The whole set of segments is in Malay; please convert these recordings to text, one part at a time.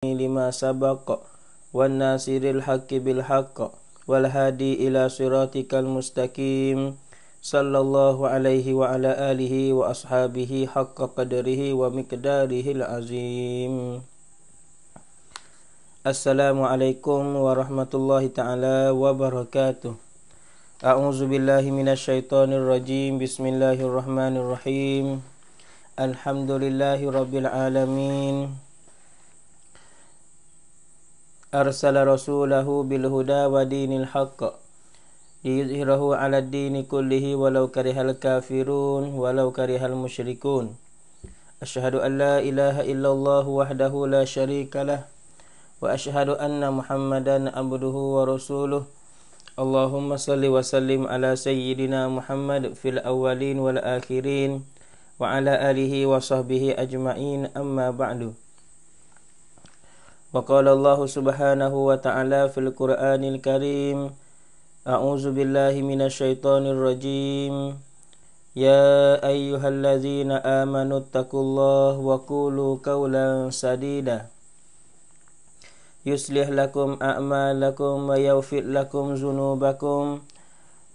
lima sabaqa wan nasiril haqqi bil haqqi wal hadi ila siratikal mustaqim sallallahu alaihi wa ala alihi wa ashabihi haqqa qadrihi wa miqdarihi al azim Assalamualaikum warahmatullahi taala wabarakatuh A'udzu billahi minasyaitonir rajim Bismillahirrahmanirrahim Alhamdulillahirabbil alamin أرسل رسوله بالهدى ودين الحق ليظهره على الدين كله ولو كره الكافرون ولو كره المشركون أشهد أن لا إله إلا الله وحده لا شريك له وأشهد أن محمدا عبده ورسوله اللهم صل وسلم على سيدنا محمد في الأولين والآخرين وعلى آله وصحبه أجمعين أما بعد وقال الله سبحانه وتعالى في القرآن الكريم أعوذ بالله من الشيطان الرجيم يا أيها الذين آمنوا اتقوا الله وقولوا قولا سديدا يصلح لكم أعمالكم ويغفر لكم ذنوبكم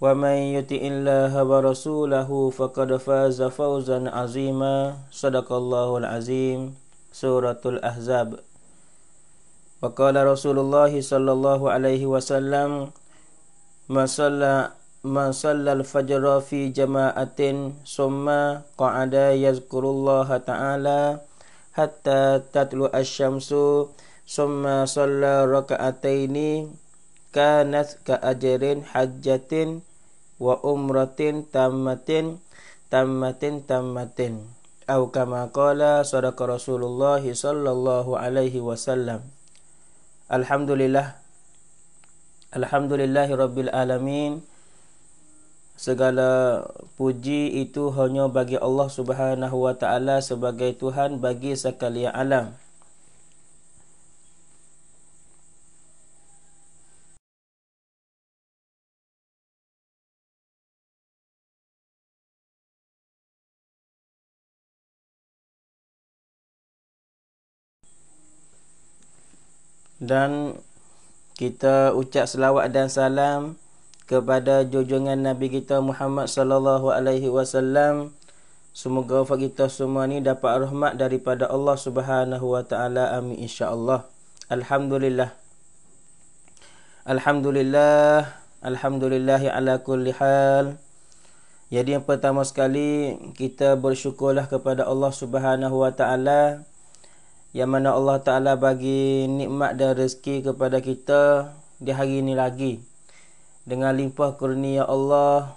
ومن يطع الله ورسوله فقد فاز فوزا عظيما صدق الله العظيم سورة الأحزاب Faqala Rasulullah sallallahu alaihi wasallam masalla man salla al-fajra fi jama'atin summa qa'ada yazkurullah ta'ala hatta tatlu asy-syamsu summa salla raka'ataini kanat ka'ajrin hajjatin wa umratin tammatin tammatin tammatin atau kama qala sadaqa Rasulullah sallallahu alaihi wasallam Alhamdulillah Alhamdulillah Rabbil Alamin Segala puji itu hanya bagi Allah Subhanahu Wa sebagai Tuhan bagi sekalian alam. dan kita ucap selawat dan salam kepada jojongan Nabi kita Muhammad sallallahu alaihi wasallam. Semoga wafat kita semua ni dapat rahmat daripada Allah Subhanahu wa taala. Amin insya-Allah. Alhamdulillah. Alhamdulillah. Alhamdulillah ya ala kulli hal. Jadi yang pertama sekali kita bersyukurlah kepada Allah Subhanahu wa taala yang mana Allah Ta'ala bagi nikmat dan rezeki kepada kita di hari ini lagi. Dengan limpah kurnia ya Allah,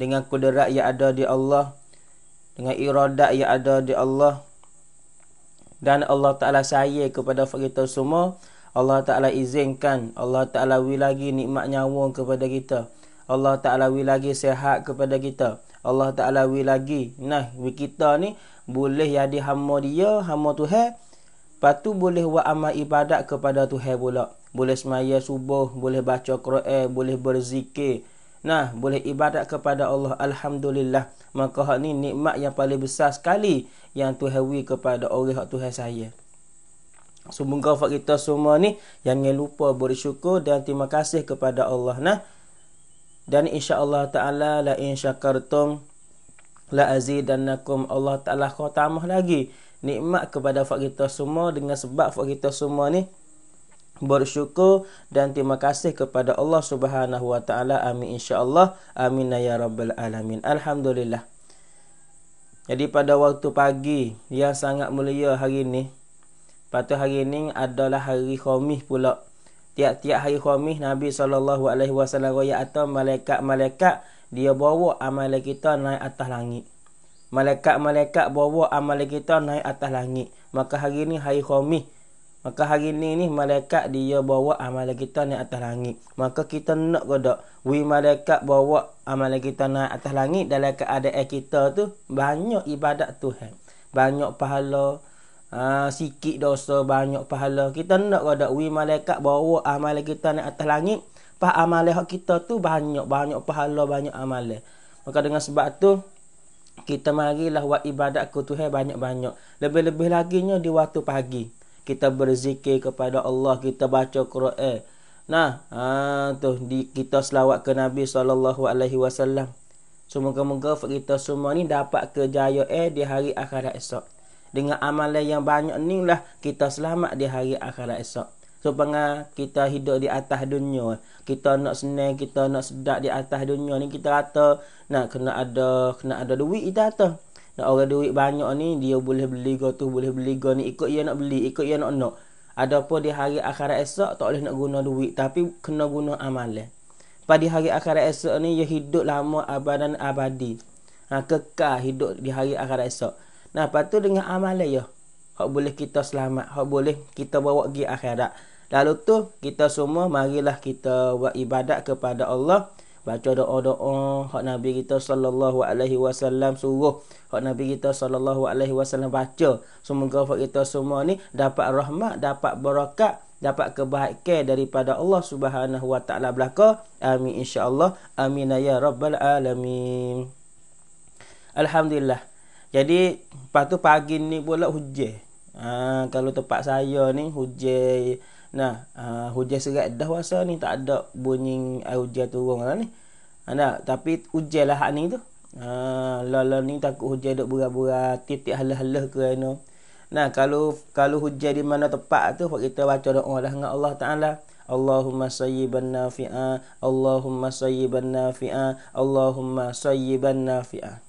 dengan kudera yang ada di Allah, dengan iradat yang ada di Allah. Dan Allah Ta'ala saya kepada kita semua, Allah Ta'ala izinkan, Allah Ta'ala wi lagi nikmat nyawa kepada kita. Allah Ta'ala wi lagi sehat kepada kita. Allah Ta'ala wi lagi, nah, wi kita ni boleh jadi hamba dia, hamba Tuhan, Patu boleh buat amal ibadat kepada Tuhan pula. Boleh semaya subuh, boleh baca Quran, boleh berzikir. Nah, boleh ibadat kepada Allah alhamdulillah. Maka hak ni nikmat yang paling besar sekali yang Tuhan beri kepada orang hak Tuhan saya. Semoga so, kita semua ni jangan lupa bersyukur dan terima kasih kepada Allah nah. Dan insya-Allah taala la in syakartum la azidannakum Allah taala khatamah lagi nikmat kepada fakta semua dengan sebab fakta semua ni bersyukur dan terima kasih kepada Allah Subhanahu wa taala. Amin insya-Allah. Amin ya rabbal alamin. Alhamdulillah. Jadi pada waktu pagi yang sangat mulia hari ini Patut hari ini adalah hari Khamis pula. Tiap-tiap hari Khamis Nabi SAW alaihi wasallam atau malaikat-malaikat dia bawa amalan kita naik atas langit. Malaikat-malaikat bawa amal kita naik atas langit. Maka hari ni hari khomih. Maka hari ni ni malaikat dia bawa amal kita naik atas langit. Maka kita nak kau tak? We malaikat bawa amal kita naik atas langit dalam keadaan kita tu banyak ibadat tu he. Banyak pahala. Uh, sikit dosa, banyak pahala. Kita nak kau tak? We malaikat bawa amal kita naik atas langit. Pas amal kita tu banyak. Banyak pahala, banyak amal. Maka dengan sebab tu, kita marilah buat ibadat ke Tuhan banyak-banyak. Lebih-lebih lagi laginya di waktu pagi. Kita berzikir kepada Allah, kita baca Quran. Nah, ha, tu di, kita selawat ke Nabi sallallahu alaihi wasallam. Semoga-moga kita semua ni dapat kejayaan eh, di hari akhirat esok. Dengan amalan yang banyak ni lah kita selamat di hari akhirat esok supaya kita hidup di atas dunia kita nak senang kita nak sedap di atas dunia ni kita kata nak kena ada kena ada duit kita rata nak orang duit banyak ni dia boleh beli go tu boleh beli go ni ikut dia nak beli ikut dia nak nak Ada adapun di hari akhirat esok tak boleh nak guna duit tapi kena guna amalan pada hari akhirat esok ni dia hidup lama abad dan abadi ha, kekal hidup di hari akhirat esok nah patut dengan amalan ya hak boleh kita selamat hak boleh kita bawa pergi akhirat Lalu tu kita semua marilah kita buat ibadat kepada Allah baca doa-doa hak nabi kita sallallahu alaihi wasallam suruh hak nabi kita sallallahu alaihi wasallam baca semoga hak kita semua ni dapat rahmat dapat barakat dapat kebaikan daripada Allah Subhanahu wa taala belaka amin insyaallah amin ya rabbal alamin alhamdulillah jadi patu pagi ni pula hujan ha, kalau tempat saya ni hujan Nah, uh, hujan serat dah wasa ni tak ada bunyi air hujan turun lah ni. Ada, uh, tapi hujan lah hak ni tu. Uh, lah ni takut hujan duk berat-berat, titik halah-halah kerana. Nah, kalau kalau hujan di mana tepat tu, kita baca doa lah dengan Allah Ta'ala. Allahumma sayyiban nafi'a Allahumma sayyiban nafi'a Allahumma sayyiban nafi'a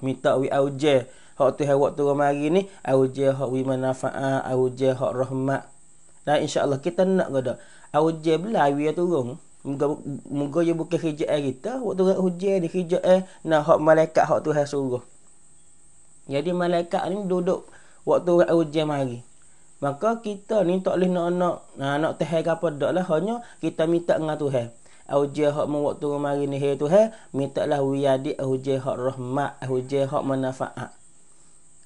Minta wi auje Hak tu hewak tu ramai ni Auje hak wi manafa'a Auje hak rahmat dan insya-Allah kita nak kada. Awje belah wi turun. Muga muga ye bukan kerja kita waktu nak hujan ni kerja eh nak hak malaikat hak Tuhan suruh. Jadi malaikat ni duduk waktu hujan mari. Maka kita ni tak boleh nak nak nak, nak tahan ke apa dak lah hanya kita minta dengan Tuhan. Aujah hak mau waktu mari ni hai tu hai wiyadi aujah hak rahmat aujah hak manfaat.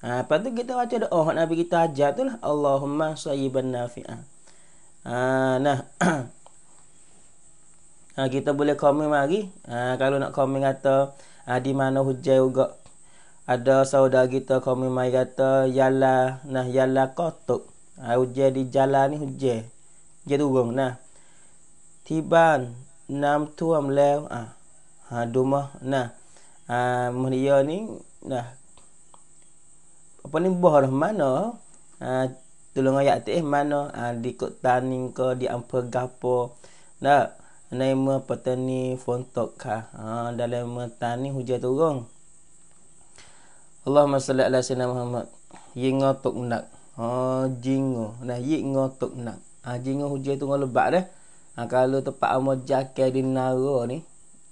Ha, lepas tu kita baca doa hak Nabi kita ajar tu lah Allahumma sayyiban nafi'ah ha, nah ha, kita boleh komen lagi ha, kalau nak komen kata ha, di mana hujai juga ada saudara kita komen mai kata yalla nah yalla kotuk ha, hujai di jalan ni hujai dia turun nah tiban nam tuam lew ah ha, duma nah ha, mulia ni nah apa ni buah mana ha, tolong ayat tu eh mana ha, ah, di kot taning ke di ampe gapo nak naik nama petani fontok ka ha, ah, dalam metani hujan turun Allahumma salli ala sayyidina Muhammad yingo tok nak ha jingo nah yingo tok nak ha jingo hujan tu lebat dah ha, kalau tempat amo jakai di naro ni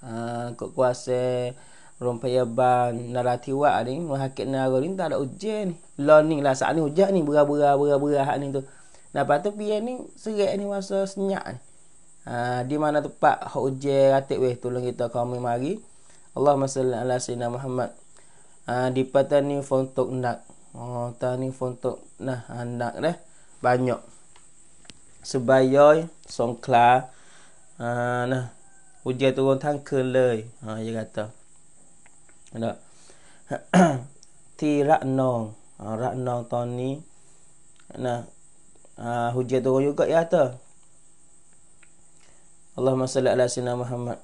ha kok kuasa Orang payah ban narati wak ni Menghakit nara ni tak ada ujian ni Learning lah saat ni ujian ni Berah-berah berah-berah ni tu Lepas tu pia ni serik ni masa senyak ni ha, Di mana tempat hak ujian ratik weh Tolong kita kami mari Allah masalah ala sayyidina Muhammad ha, Di patah ni fontok nak Oh, ha, tak ni fontok nah anak ha, dah banyak Sebayoy, songkla uh, nah ujian turun tangke leh ha dia kata Nah, นะที่รักน้องรักน้องตอนนี้นะฮุจจตัวยุกยะต่อ Allah มัสลิลลาสินะมุฮัมมัด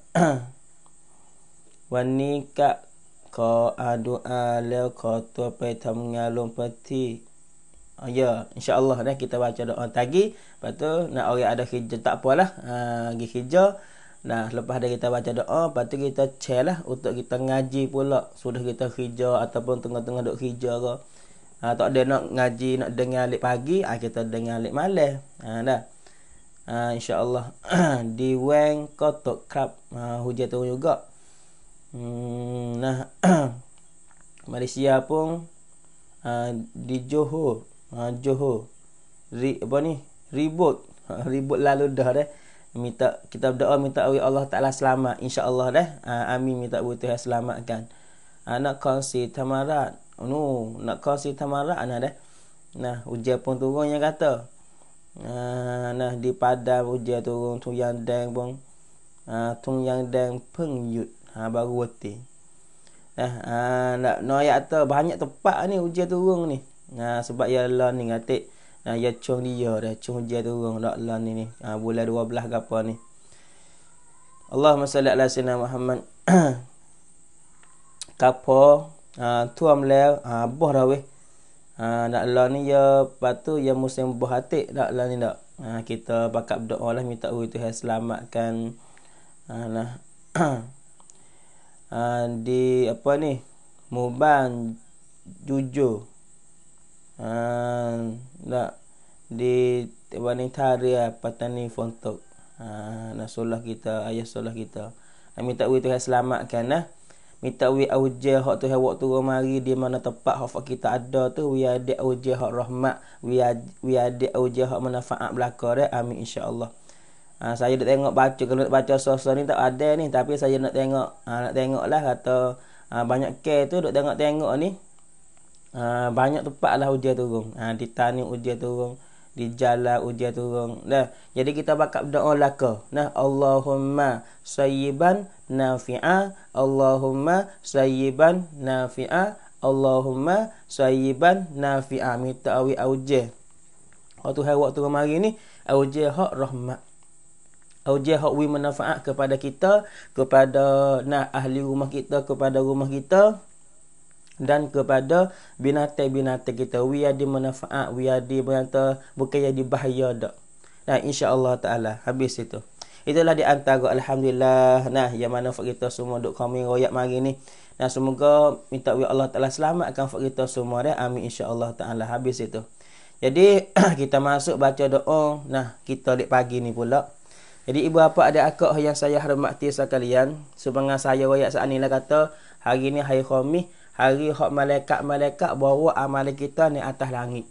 วันนี้ก็ขออาดูอาแล้วขอตัวไปทำงานลงพื้ที่ Oh, ya, yeah. Ha, ya, insya-Allah nah kita baca doa tadi, lepas tu nak orang ada kerja tak apalah. Ah uh, pergi kerja Nah, lepas dah kita baca doa, lepas tu kita chair lah untuk kita ngaji pula. Sudah kita hijau ataupun tengah-tengah duk hijau ke. Ha, tak ada nak ngaji, nak dengar alik pagi, ha, kita dengar alik malam. Ha, dah. Ha, InsyaAllah. Di weng kotok krab ha, hujan tu juga. Hmm, nah, Malaysia pun ha, di Johor. Ha, Johor. Ri, apa ni? Ribut. Ha, ribut lalu dah dah minta kita berdoa minta awi Allah Taala selamat insya-Allah dah. Uh, amin minta awi Tuhan selamatkan. Uh, nak kongsi tamarat. Oh, no, nak kongsi tamarat nah dah. Nah, ujian pun turun yang kata. Uh, nah di pada ujian turun tu yang dang bong. Ah uh, yang dang pengyut. Ha uh, baru wati. Nah, uh, nak noyak tu banyak tempat ni ujian turun ni. Nah uh, sebab ya Allah ni ngatik ha, ya cung dia dah cung dia turun dak lan ni ni ha, bulan 12 ke apa ni Allahumma salli ala sayyidina Muhammad kapo ha, ah, tuam le ha, boh dah weh ha, dak lan ni ya patu ya musim boh hati dak lan ni dak ha, kita bakat berdoa lah minta Allah Tuhan selamatkan ha, nah ha, di apa ni muban jujur Ha, nak di wanita hariya patani fontok ha nak solah kita ayah solah kita nak ha, minta wi Tuhan selamatkan nah eh. minta wi auje hak Tuhan waktu kemari di mana tempat hak kita ada tu wi ada auje hak rahmat wi wi ada auje hak manfaat belaka dah eh. amin insyaallah ha saya nak tengok baca kalau nak baca sosok ni tak ada ni tapi saya nak tengok ha, nak tengoklah kata ha, banyak care tu nak tengok-tengok ni uh, banyak tempat lah ujian turun. Ha, uh, di tani ujian turun. Di jala ujian turun. Nah, jadi kita bakal berdoa lah ke. Nah, Allahumma sayyiban nafi'a. Allahumma sayyiban nafi'a. Allahumma sayyiban nafi'a. Minta awi ujian. Waktu hari waktu kemarin ni. Ujian hak rahmat. Ujian hak wi manfaat kepada kita. Kepada nah ahli rumah kita. Kepada rumah kita dan kepada binatang-binatang kita we ada manfaat we ada berkata bukan jadi bahaya dak nah insyaallah taala habis itu itulah di antara alhamdulillah nah yang mana fak kita semua duk kami royak mari ni nah semoga minta we Allah taala selamatkan fak kita semua dah amin insyaallah taala habis itu jadi kita masuk baca doa nah kita di pagi ni pula jadi ibu apa ada akak yang saya hormati sekalian. Sebenarnya saya wayak saat inilah kata. Hari ini hari khomih hari hak malaikat-malaikat bawa amalan kita ni atas langit.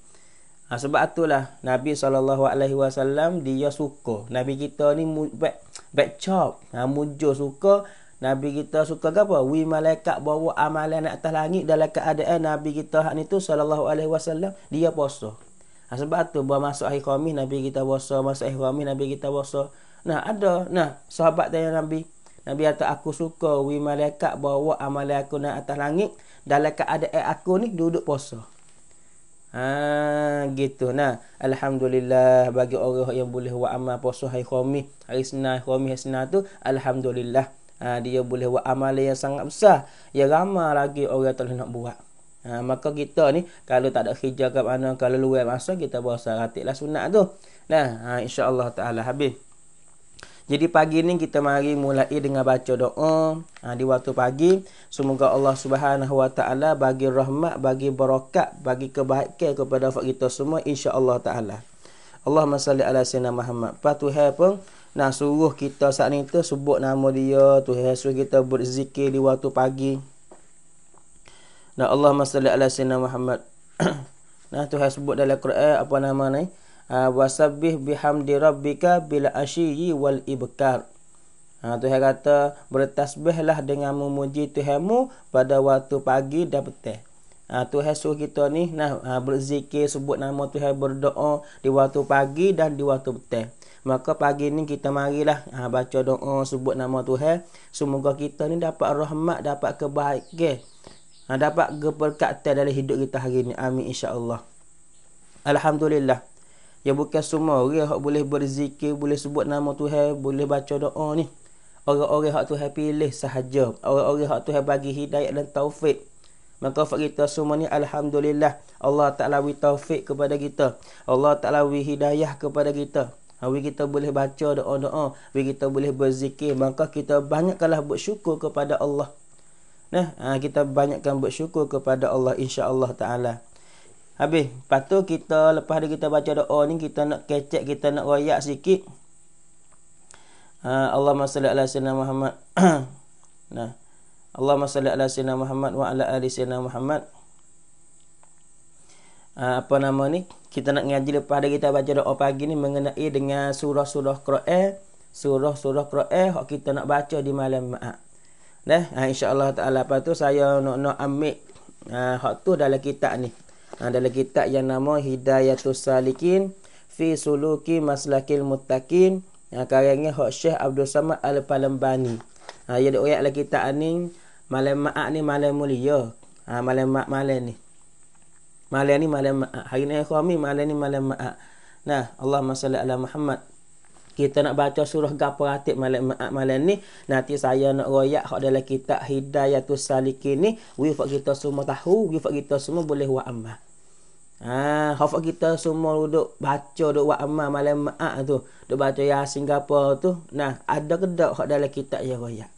Ha, sebab itulah Nabi SAW dia suka. Nabi kita ni back, back chop. Ha, mujur suka. Nabi kita suka ke apa? Wi malaikat bawa amalan ni atas langit dalam keadaan Nabi kita hak ni tu SAW dia puasa. Ha, sebab tu buat masuk akhir khamis Nabi kita puasa. Masuk akhir khamis Nabi kita puasa. Nah ada. Nah sahabat tanya Nabi. Nabi kata aku suka wi malaikat bawa amalan aku naik atas langit dalam keadaan eh, aku ni duduk puasa. Ha gitu nah. Alhamdulillah bagi orang yang boleh buat amal puasa hari khamis, hari senin, khamis hari senin tu alhamdulillah. Ha, dia boleh buat amal yang sangat besar. Ya ramai lagi orang telah nak buat. Ha, maka kita ni kalau tak ada kerja ke mana kalau luar masa kita puasa ratiklah sunat tu. Nah, ha, insya-Allah taala habis. Jadi pagi ni kita mari mulai dengan baca doa ha, di waktu pagi. Semoga Allah Subhanahu Wa Taala bagi rahmat, bagi berkat, bagi kebaikan kepada fak kita semua insya-Allah Taala. Allahumma salli ala sayyidina Muhammad. Patu hai pun nak suruh kita saat ni tu sebut nama dia, tu suruh kita berzikir di waktu pagi. Nah Allahumma salli ala sayyidina Muhammad. nah Tuhan sebut dalam Quran apa nama ni? Ha, wasabbih bihamdi rabbika bil asyyi wal ibkar. Ha, Tuhan kata bertasbihlah dengan memuji Tuhanmu pada waktu pagi dan petang. Ha, Tuhan suruh kita ni nah ha, berzikir sebut nama Tuhan berdoa di waktu pagi dan di waktu petang. Maka pagi ni kita marilah ha, baca doa sebut nama Tuhan. Semoga kita ni dapat rahmat, dapat kebaikan. Ha, dapat keberkatan dalam hidup kita hari ni. Amin insya-Allah. Alhamdulillah yang bukan semua orang hak boleh berzikir, boleh sebut nama Tuhan, boleh baca doa ni. Orang-orang hak Tuhan pilih sahaja. Orang-orang hak Tuhan bagi hidayah dan taufik. Maka fak kita semua ni alhamdulillah Allah Taala wi taufik kepada kita. Allah Taala wi hidayah kepada kita. Ha kita boleh baca doa-doa, wi kita boleh berzikir, maka kita banyaklah bersyukur kepada Allah. Nah, ha, kita banyakkan bersyukur kepada Allah insya-Allah Taala. Habis. Lepas tu kita lepas dia kita baca doa ni kita nak kecek kita nak royak sikit. Uh, Allahumma salli ala sayyidina Muhammad. nah. Allahumma salli ala sayyidina Muhammad wa ala ali sayyidina Muhammad. Uh, apa nama ni? Kita nak ngaji lepas dia kita baca doa pagi ni mengenai dengan surah-surah Quran, surah-surah Quran hak kita nak baca di malam Jumaat. Nah, uh, insya-Allah taala lepas tu saya nak nak ambil uh, hak tu dalam kitab ni. Ah, dalam kitab yang nama Hidayatus Salikin fi suluki maslakil mutakin ha, ah, karangnya Hak Syekh Abdul Samad Al Palambani. Ha, ah, ia ada oiak lagi tak ni malam maak ni malam mulia. Ha, malam maak malam ni. Malam ni malam maak. Hari ni khami malam ni malam maak. Nah, Allah salli Allah Muhammad kita nak baca surah gapar atik malam malam ni nanti saya nak royak hak dalam kitab hidayatus salikin ni wifak kita semua tahu wifak kita semua boleh wa Ah, ha hafak kita semua duduk baca duduk wa amma malam ma'at tu duduk baca ya gapar tu nah ada kedak hak dalam kitab ya royak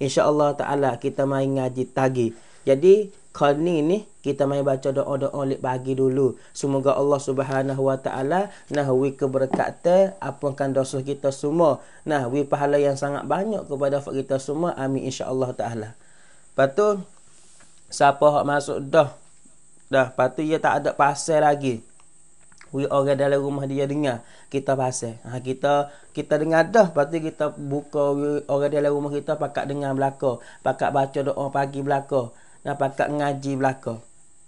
insyaallah taala kita main ngaji tagih jadi kali ni kita mai baca doa-doa lek pagi dulu semoga Allah Subhanahu wa taala nahwi keberkatan apunkan dosa kita semua nahwi pahala yang sangat banyak kepada kita semua amin insya Allah taala patu siapa hak masuk dah dah patu ia tak ada pasal lagi we orang dalam rumah dia dengar kita pasal ha, kita kita dengar dah patu kita buka orang dalam rumah kita pakak dengar belaka pakak baca doa pagi belaka Nah, pakak ngaji belakang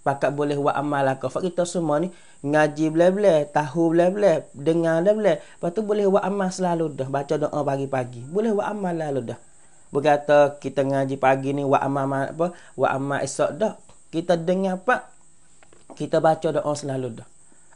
pakat boleh buat amal lah kau. Sebab kita semua ni ngaji bela-bela, tahu bela-bela, dengar bela-bela. Lepas tu boleh buat amal selalu dah. Baca doa pagi-pagi. Boleh buat amal lalu dah. Berkata kita ngaji pagi ni buat amal apa? Buat amal esok dah. Kita dengar apa? Kita baca doa selalu dah.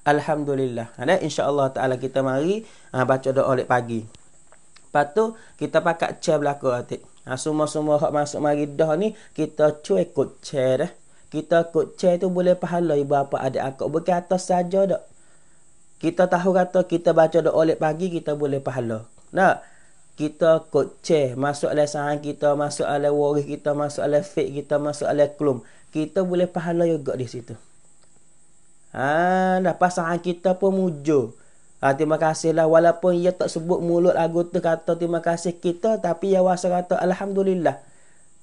Alhamdulillah. Ada ha, insya-Allah taala kita mari ha, baca doa oleh pagi. Lepas tu kita pakat chair belaka atik. Ha, semua-semua hak masuk mari dah ni kita cuek ikut chair dah kita kot chair tu boleh pahala ibu apa ada akak bukan atas saja dak kita tahu kata kita baca doa oleh pagi kita boleh pahala nak kita kot chair masuk oleh sahan kita masuk oleh waris kita masuk oleh fit kita masuk oleh klum kita boleh pahala juga di situ ha dah pasangan kita pun mujo ha, terima kasih lah walaupun ia tak sebut mulut lagu tu kata terima kasih kita tapi ia wasa kata alhamdulillah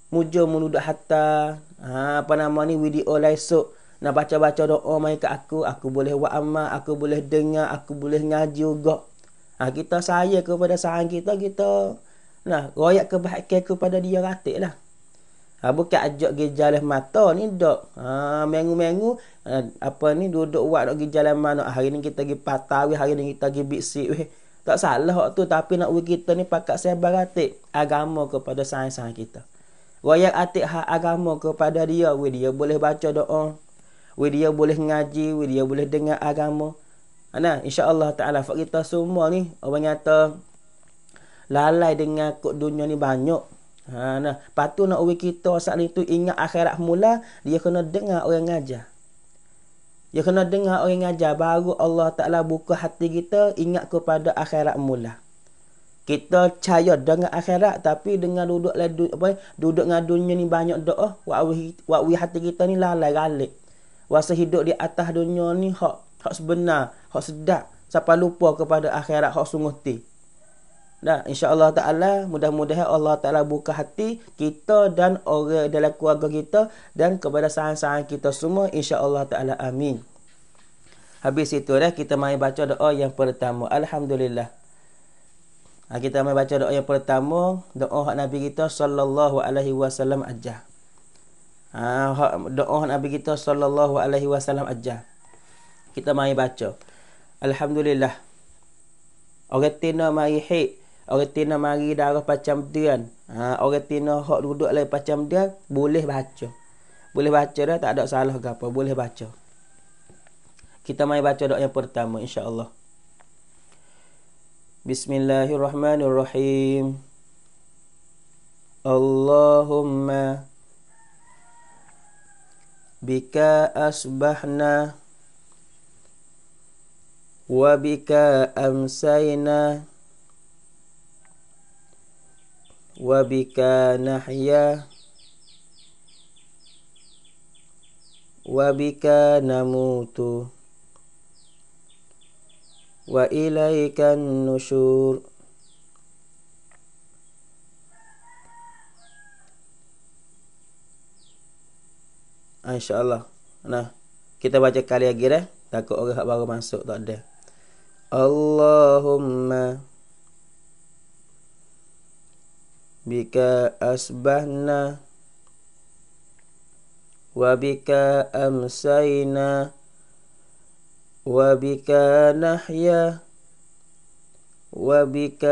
mujo menuduk hatta ha, apa nama ni widi oleh esok nak baca-baca doa mai ke aku aku boleh buat amal aku boleh dengar aku boleh ngaji juga ha, kita saya kepada sahan kita kita nah royak kebaikan kepada dia ratik lah ha, bukan ajak pergi jalan mata ni dok ha, mengu-mengu ha, apa ni duduk buat nak pergi jalan mana hari ni kita pergi patawi hari ni kita pergi biksik weh tak salah waktu tapi nak kita ni pakak sebar ratik agama kepada sahan-sahan kita Royak atik hak agama kepada dia. Weh dia boleh baca doa. Weh dia boleh ngaji. Weh dia boleh dengar agama. Insya Allah ta'ala. Fak kita semua ni. Orang kata. Lalai dengan kot dunia ni banyak. Ha, nah. Patu nak uwi kita saat tu ingat akhirat mula. Dia kena dengar orang ngajar. Dia kena dengar orang ngajar. Baru Allah ta'ala buka hati kita. Ingat kepada akhirat mula kita percaya dengan akhirat tapi dengan duduk le du, apa duduk dengan dunia ni banyak doa oh, wak wi hati kita ni lalai galik wasa hidup di atas dunia ni hak hak sebenar hak sedap siapa lupa kepada akhirat hak sungguh ti Nah, insyaAllah ta'ala mudah-mudahan Allah ta'ala buka hati kita dan orang dalam keluarga kita dan kepada sahan-sahan kita semua insyaAllah ta'ala amin. Habis itu dah kita mari baca doa yang pertama. Alhamdulillah. Ha, kita mai baca doa yang pertama, doa hak Nabi kita sallallahu alaihi wasallam aja. Ha, hak doa hak Nabi kita sallallahu alaihi wasallam aja. Kita mai baca. Alhamdulillah. Orang tino mai hik, orang tino mari darah macam tuan Ha, orang tino hak duduk lain macam dia boleh baca. Boleh baca dah tak ada salah ke boleh baca. Kita mai baca doa yang pertama insya-Allah. بسم الله الرحمن الرحيم اللهم بك اصبحنا وبك امسينا وبك نحيا وبك نموت Wa وإليك النشور ah, InsyaAllah Nah Kita baca kali lagi dah Takut orang baru masuk tak ada Allahumma Bika asbahna bika amsainah وبك نحيا وبك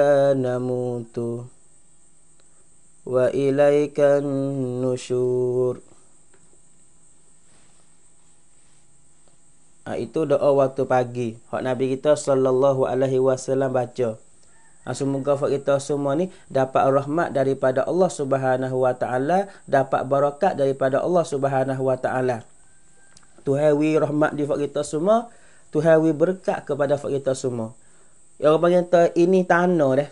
نموت وإليك النشور ha, itu doa waktu pagi hak nabi kita sallallahu alaihi wasallam baca ha, semoga hak kita semua ni dapat rahmat daripada Allah Subhanahu wa taala dapat barakat daripada Allah Subhanahu wa taala Tuhan wi rahmat di hak kita semua Tuhan we berkat kepada kita semua. Yang orang panggil tu ini tanah dah.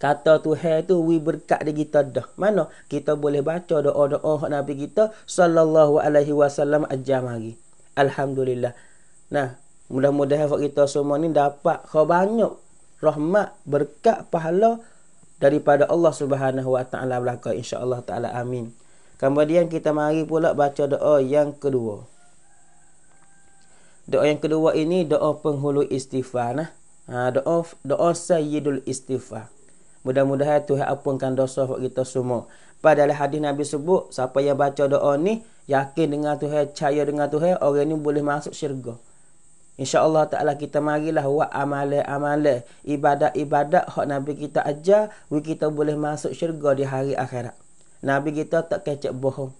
Kata Tuhan tu we berkat di kita dah. Mana kita boleh baca doa-doa hak Nabi kita sallallahu alaihi wasallam ajam hari. Alhamdulillah. Nah, mudah-mudahan hak kita semua ni dapat kau banyak rahmat, berkat, pahala daripada Allah Subhanahu wa taala belaka insya-Allah taala amin. Kemudian kita mari pula baca doa yang kedua. Doa yang kedua ini doa penghulu istighfar nah. Ha, doa doa sayyidul istighfar. Mudah-mudahan Tuhan ampunkan dosa kita semua. Padahal hadis Nabi sebut siapa yang baca doa ni yakin dengan Tuhan, percaya dengan Tuhan, orang ni boleh masuk syurga. Insya Allah Ta'ala kita marilah Wa amale amale Ibadat-ibadat Hak Nabi kita ajar we Kita boleh masuk syurga di hari akhirat Nabi kita tak kecek bohong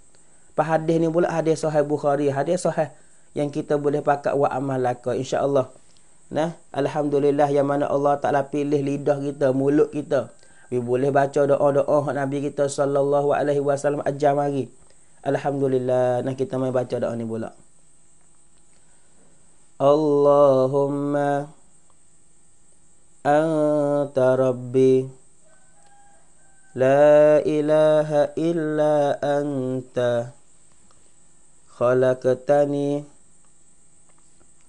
Pak hadis ni pula hadis sahih Bukhari Hadis sahih yang kita boleh pakai wa amalaka insyaallah nah alhamdulillah yang mana Allah Taala pilih lidah kita mulut kita we boleh baca doa-doa nabi kita sallallahu alaihi wasallam ajam hari alhamdulillah nah kita mai baca doa ni pula Allahumma anta rabbi لا إله إلا أنت خلقتني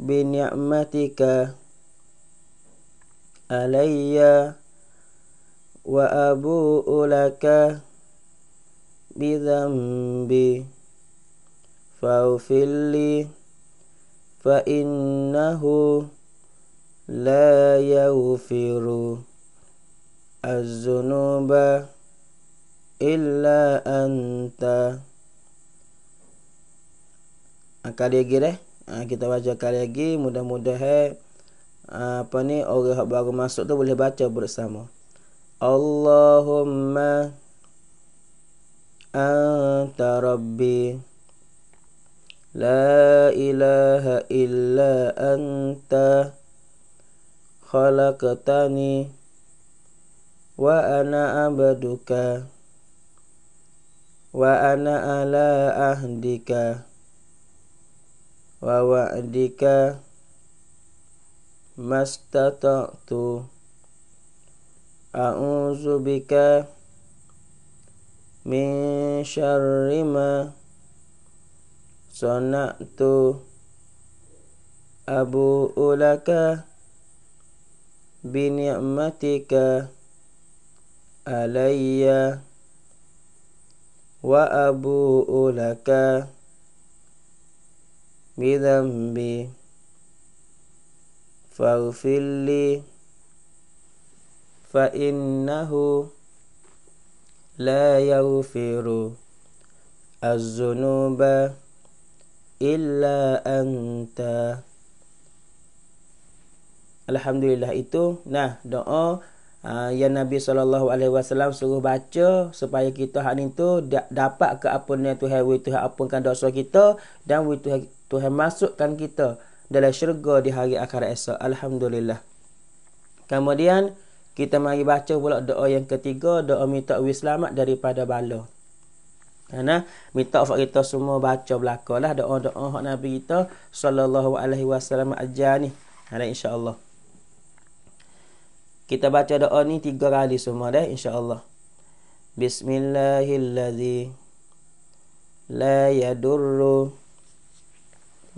بنعمتك علي وأبوء لك بذنبي فاغفر لي فإنه لا يغفر الذنوب إلا أنت أكاد يجري ha, kita baca kali lagi mudah-mudahan ha, apa ni orang yang baru masuk tu boleh baca bersama Allahumma anta rabbi la ilaha illa anta khalaqtani wa ana abduka wa ana ala ahdika ووعدك ما استطعت أعوذ بك من شر ما صنعت أبوء لك بنعمتك علي وأبوء لك بذنبي fa innahu la لا يغفر الذنوب illa anta. Alhamdulillah itu nah doa uh, yang Nabi sallallahu alaihi wasallam suruh baca supaya kita hari itu dapat ke keampunan Tuhan Tuhan ampunkan dosa kita dan Tuhan Tuhan masukkan kita dalam syurga di hari akhir esok. Alhamdulillah. Kemudian, kita mari baca pula doa yang ketiga. Doa minta awi selamat daripada bala. Karena minta Allah kita semua baca belakalah doa-doa Nabi kita sallallahu alaihi wasallam ajar ni. Ha insya-Allah. Kita baca doa ni tiga kali semua deh insya-Allah. Bismillahirrahmanirrahim. La yadurru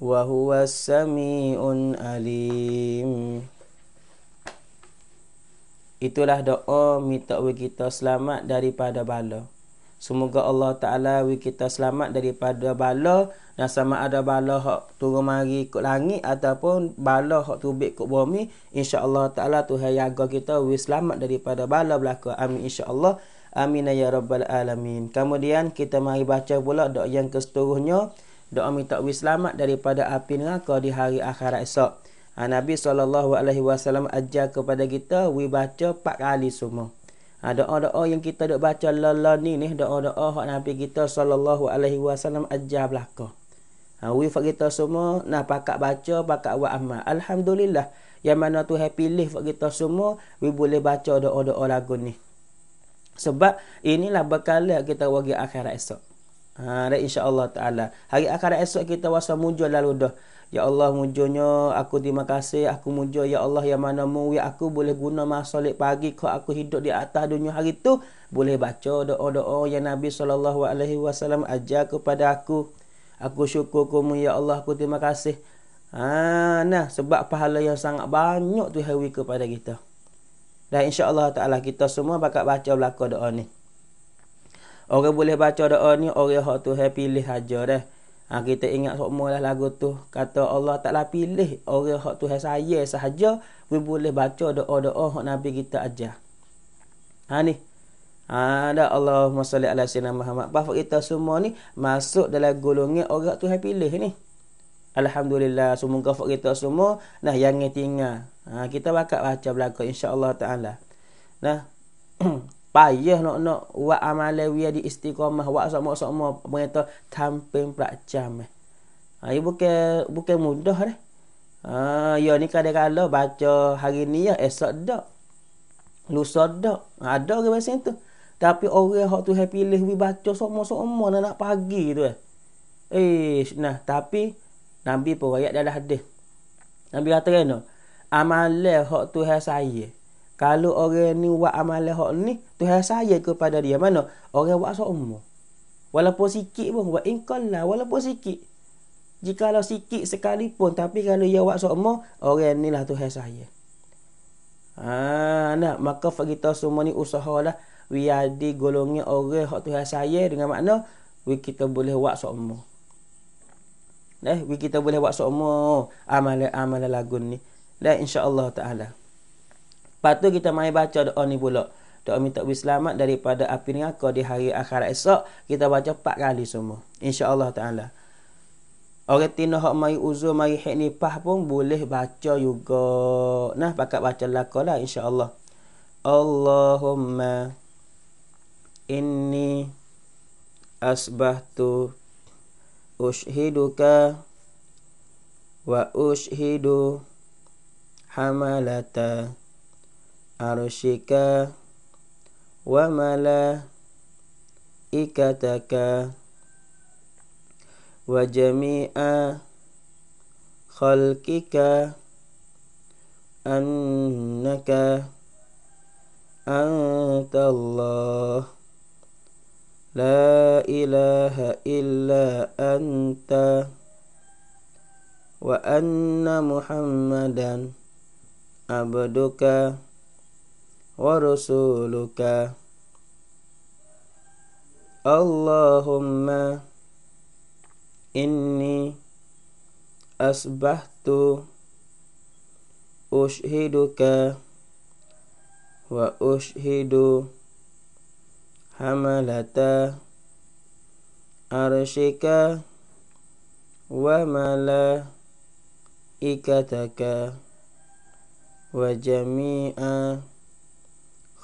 وهو السميع alim Itulah doa minta we kita selamat daripada bala. Semoga Allah Taala we kita selamat daripada bala dan sama ada bala hak turun mari ke langit ataupun bala hak tubik ke bumi, insya-Allah Taala Tuhan jaga kita we selamat daripada bala belaka. Amin insya-Allah. Amin ya rabbal alamin. Kemudian kita mari baca pula doa yang keseterusnya doa minta wis selamat daripada api neraka di hari akhirat esok. Ha, Nabi SAW ajar kepada kita, we baca empat kali semua. Ha, doa-doa yang kita dok baca lala ni ni, doa-doa hak Nabi kita SAW ajar belakang. Ha, ah, we fak kita semua, nah pakak baca, pakak buat amal. Alhamdulillah, yang mana tu happy life fak kita semua, we boleh baca doa-doa lagu ni. Sebab inilah bekal kita bagi akhirat esok. Ha dan insya-Allah taala hari akhirat esok kita wasa mujur lalu dah. Ya Allah mujurnya aku terima kasih aku mujur ya Allah yang mana mu ya aku boleh guna masa pagi ko aku hidup di atas dunia hari tu boleh baca doa-doa yang Nabi saw. alaihi ajar kepada aku. Aku syukur kamu ya Allah aku terima kasih. Ha nah sebab pahala yang sangat banyak tu hari kepada kita. Dan insya-Allah taala kita semua bakal baca belaka doa ni. Orang boleh baca doa ni orang hak tu pilih saja dah. Ha, kita ingat semua lah lagu tu. Kata Allah taklah pilih orang hak tu saya sahaja. We boleh baca doa-doa hak Nabi kita aja, Ha ni. Ha, ada Allahumma salli ala sayyidina Muhammad. Bahawa kita semua ni masuk dalam golongan orang tu pilih ni. Alhamdulillah semoga fak kita semua nah yang tinggal. Ha, kita bakal baca belaka insya-Allah taala. Nah. payah nak nak buat amalan wia di istiqamah buat sama-sama pemerintah tamping pracam eh ha ia ya bukan bukan mudah dah ha ya ni kadang-kadang baca hari ni ya esok dak lusa dak ha, ada ke macam tu tapi orang hak tu hak leh wi baca sama-sama nak nak pagi tu eh eh nah tapi nabi pun dah dah hadis nabi kata kena amalan hak tu hak saya kalau orang ni buat amalan hak ni Tuhan saya kepada dia mana orang buat sama walaupun sikit pun buat inqallah walaupun sikit jikalau sikit sekalipun tapi kalau dia buat sama orang ni lah Tuhan saya ha nah maka kita semua ni usahalah we are golongan orang hak Tuhan saya dengan makna we kita boleh buat sama Nah, eh, kita boleh buat semua amalan-amalan lagu ni. Dan insya-Allah Taala. Lepas tu kita mai baca doa ni pula. Doa minta beri selamat daripada api neraka di hari akhirat esok. Kita baca empat kali semua. insya Allah ta'ala. Orang tina hak mai uzur mai hak ni pah pun boleh baca juga. Nah, pakat baca lakau lah, insya Allah. Allahumma inni asbahtu ushiduka wa ushidu hamalata arshika wa mala ikataka wa jami'a khalkika annaka anta Allah la ilaha illa anta wa anna muhammadan abduka wa ورسولك اللهم إني أصبحت أشهدك وأشهد حملة أرشك وملائكتك وجميع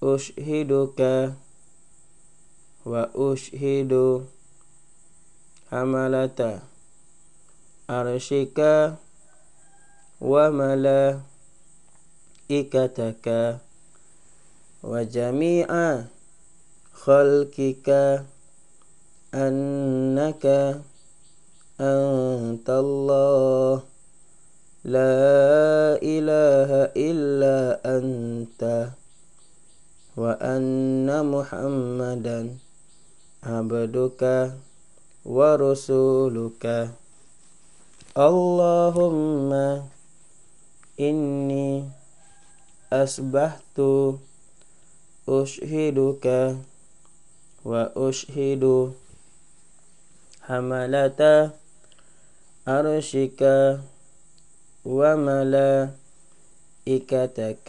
أشهدك وأشهد حملة عرشك وملائكتك وجميع خلقك أنك أنت الله لا إله إلا أنت وأن محمدا عبدك ورسولك اللهم إني أصبحت أشهدك وأشهد حملة عرشك وملائكتك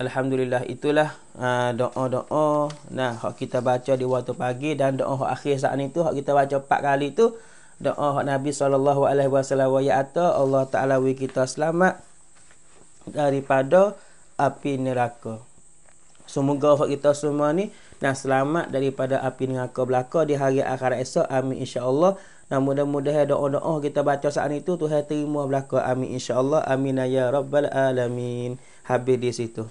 Alhamdulillah itulah ah, doa-doa uh, nah hak kita baca di waktu pagi dan doa hak akhir saat ni tu hak kita baca empat kali tu doa hak Nabi sallallahu alaihi wasallam ya ata Allah taala wi kita selamat daripada api neraka. Semoga hak kita semua ni nah selamat daripada api neraka belaka di hari akhir esok amin insyaallah. Nah mudah-mudahan ya, doa-doa kita baca saat itu Tuhan terima belaka. Amin insya-Allah. Amin ya rabbal alamin. Habis di situ.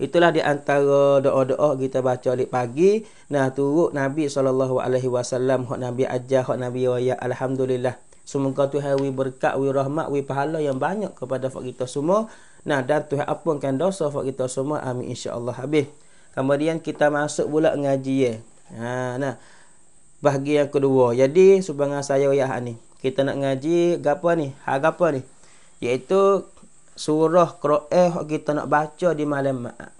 Itulah di antara doa-doa kita baca di pagi. Nah, turut Nabi SAW, hak Nabi ajar, hak Nabi Raya, Alhamdulillah. Semoga Tuhan wi berkat, wi rahmat, wi pahala yang banyak kepada fak kita semua. Nah, dan Tuhan apunkan dosa fak kita semua. Amin, insyaAllah. Habis. Kemudian kita masuk pula ngaji. Ya. Ha, nah, Bahagia yang kedua. Jadi, subhanallah saya, ya, ni. Kita nak ngaji, apa ni? Harga apa ni? Iaitu surah Quran kita nak baca di malam ma'at.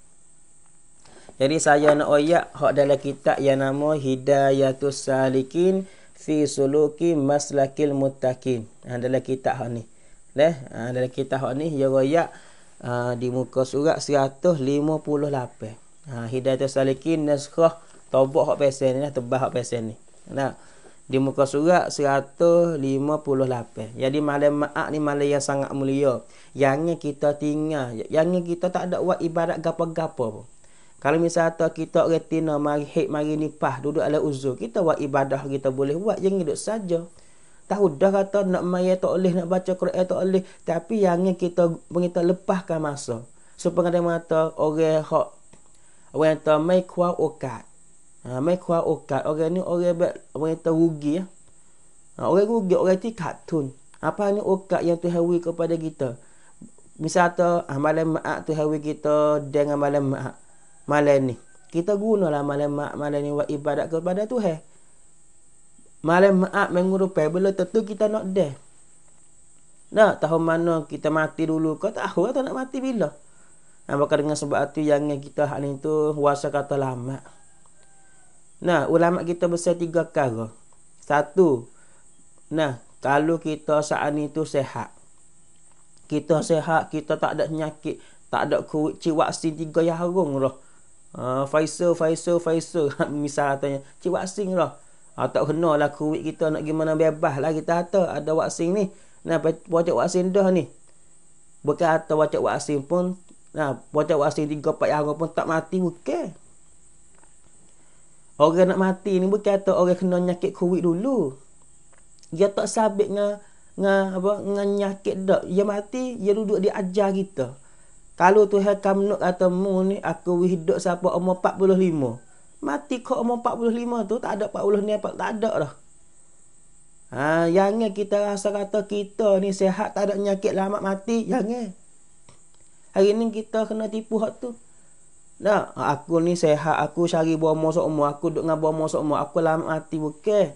Jadi saya nak oyak hok dalam kitab yang nama Hidayatus Salikin fi suluki maslakil muttaqin. Ha dalam kitab hok ni. Leh, ha, dalam kitab hok ni ya oyak uh, ha, di muka surat 158. Ha Hidayatus Salikin naskah tobok hok pesen ni, lah, tebah hok pesen ni. Nah di muka surat 158. Jadi malam ma'ak ni malam yang sangat mulia. Yang ni kita tinggal. Yang ni kita tak ada buat ibadat gapa-gapa pun. Kalau misalnya kita retina mari hik mari nipah duduk ala uzur. Kita buat ibadah kita boleh buat. Yang ni saja. Tahu dah kata nak maya tak boleh, nak baca Quran tak boleh. Tapi yang ni kita kita lepaskan masa. Supaya so, mata orang hak. Orang yang tak mai kuat okat ha, ไม่คว้าโอกาสโอเคนี่โอเคแบบโอเคตะวุกี้โอเคกูเกี่ยวโอเคที่ขาดทุน ya. ha, apa ni okat yang Tuhan beri kepada kita misal tu ah, malam ma'at Tuhan beri kita dengan malam ma'at malam ni kita gunalah malam ma'at malam ni buat ibadat kepada Tuhan malam ma'at mengurupai bila tentu kita nak deh nak tahu mana kita mati dulu kau tahu atau nak mati bila nah, maka dengan sebab itu yang kita hari itu tu wasa kata lama Nah, ulama kita besar tiga perkara. Satu, nah, kalau kita saat itu sehat. Kita sehat, kita tak ada penyakit, tak ada kuat cik vaksin tiga jarung lah. Uh, ha, Faisal Faisal Pfizer Misal katanya Cik vaksin lah uh, ha, Tak kena lah Covid kita nak gimana bebas lah Kita kata ada vaksin ni Nah, wajib vaksin dah ni Bukan atau wajib vaksin pun Nah, wajib vaksin 3-4 jarung pun tak mati Bukan Orang nak mati ni bukan kata orang kena nyakit covid dulu. Dia tak sabit dengan dengan apa dengan nyakit dak. Dia mati, dia duduk dia ajar kita. Kalau tu hal kamu nak kata mu ni aku hidup siapa umur 45. Mati kok umur 45 tu tak ada 40 ni apa tak ada lah. Ha, yang ni kita rasa kata kita ni sehat tak ada nyakit lama mati, yang ni. Hari ni kita kena tipu hak tu. Nah, aku ni sehat, aku cari buah mosok umur, aku duduk dengan buah mosok umur, aku lama mati bukeh.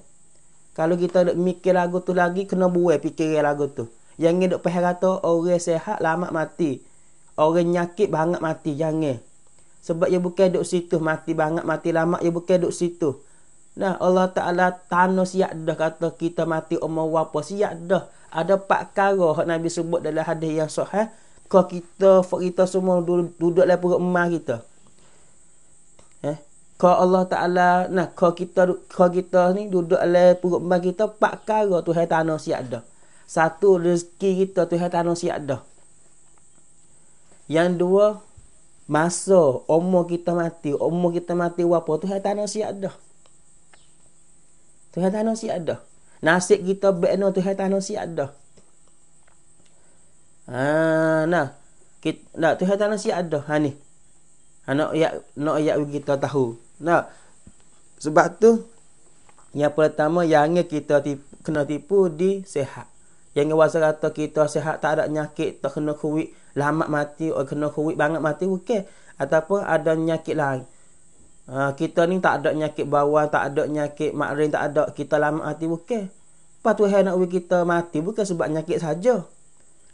Kalau kita duduk mikir lagu tu lagi, kena buat fikir lagu tu. Yang ni duduk perhatian orang sehat, lama mati. Orang nyakit, banget mati, jangan. Sebab ia bukan duduk situ, mati banget, mati lama, ia bukan duduk situ. Nah, Allah Ta'ala tanu siap dah kata kita mati umur apa, siap dah. Ada empat kara Nabi sebut dalam hadis yang sahih. Kau kita, kita semua duduk, duduk dalam perut emas kita. Kau Allah Ta'ala nah, Kau kita kau kita ni duduk oleh perut mbak kita Pak kara tu hai tanah siap dah Satu rezeki kita tu hai tanah siap dah Yang dua Masa umur kita mati Umur kita mati apa tu hai tanah siap dah Tu hai tanah siap dah Nasib kita berkena tu hai tanah siap dah ha, Nah kita, nah, tu hai tanah siap dah Ha ni Ha, nak ayat nak ayat kita tahu Nah, sebab tu yang pertama yang kita tipu, kena tipu di sehat. Yang wasa kata kita sehat tak ada penyakit tak kena kuwit, lama mati, atau oh, kena kuwit banyak mati, okey. Ataupun ada penyakit lain. Uh, kita ni tak ada penyakit bawah, tak ada penyakit makrin, tak ada kita lama mati, okey. Apa tu nak uwi kita mati, bukan sebab penyakit saja.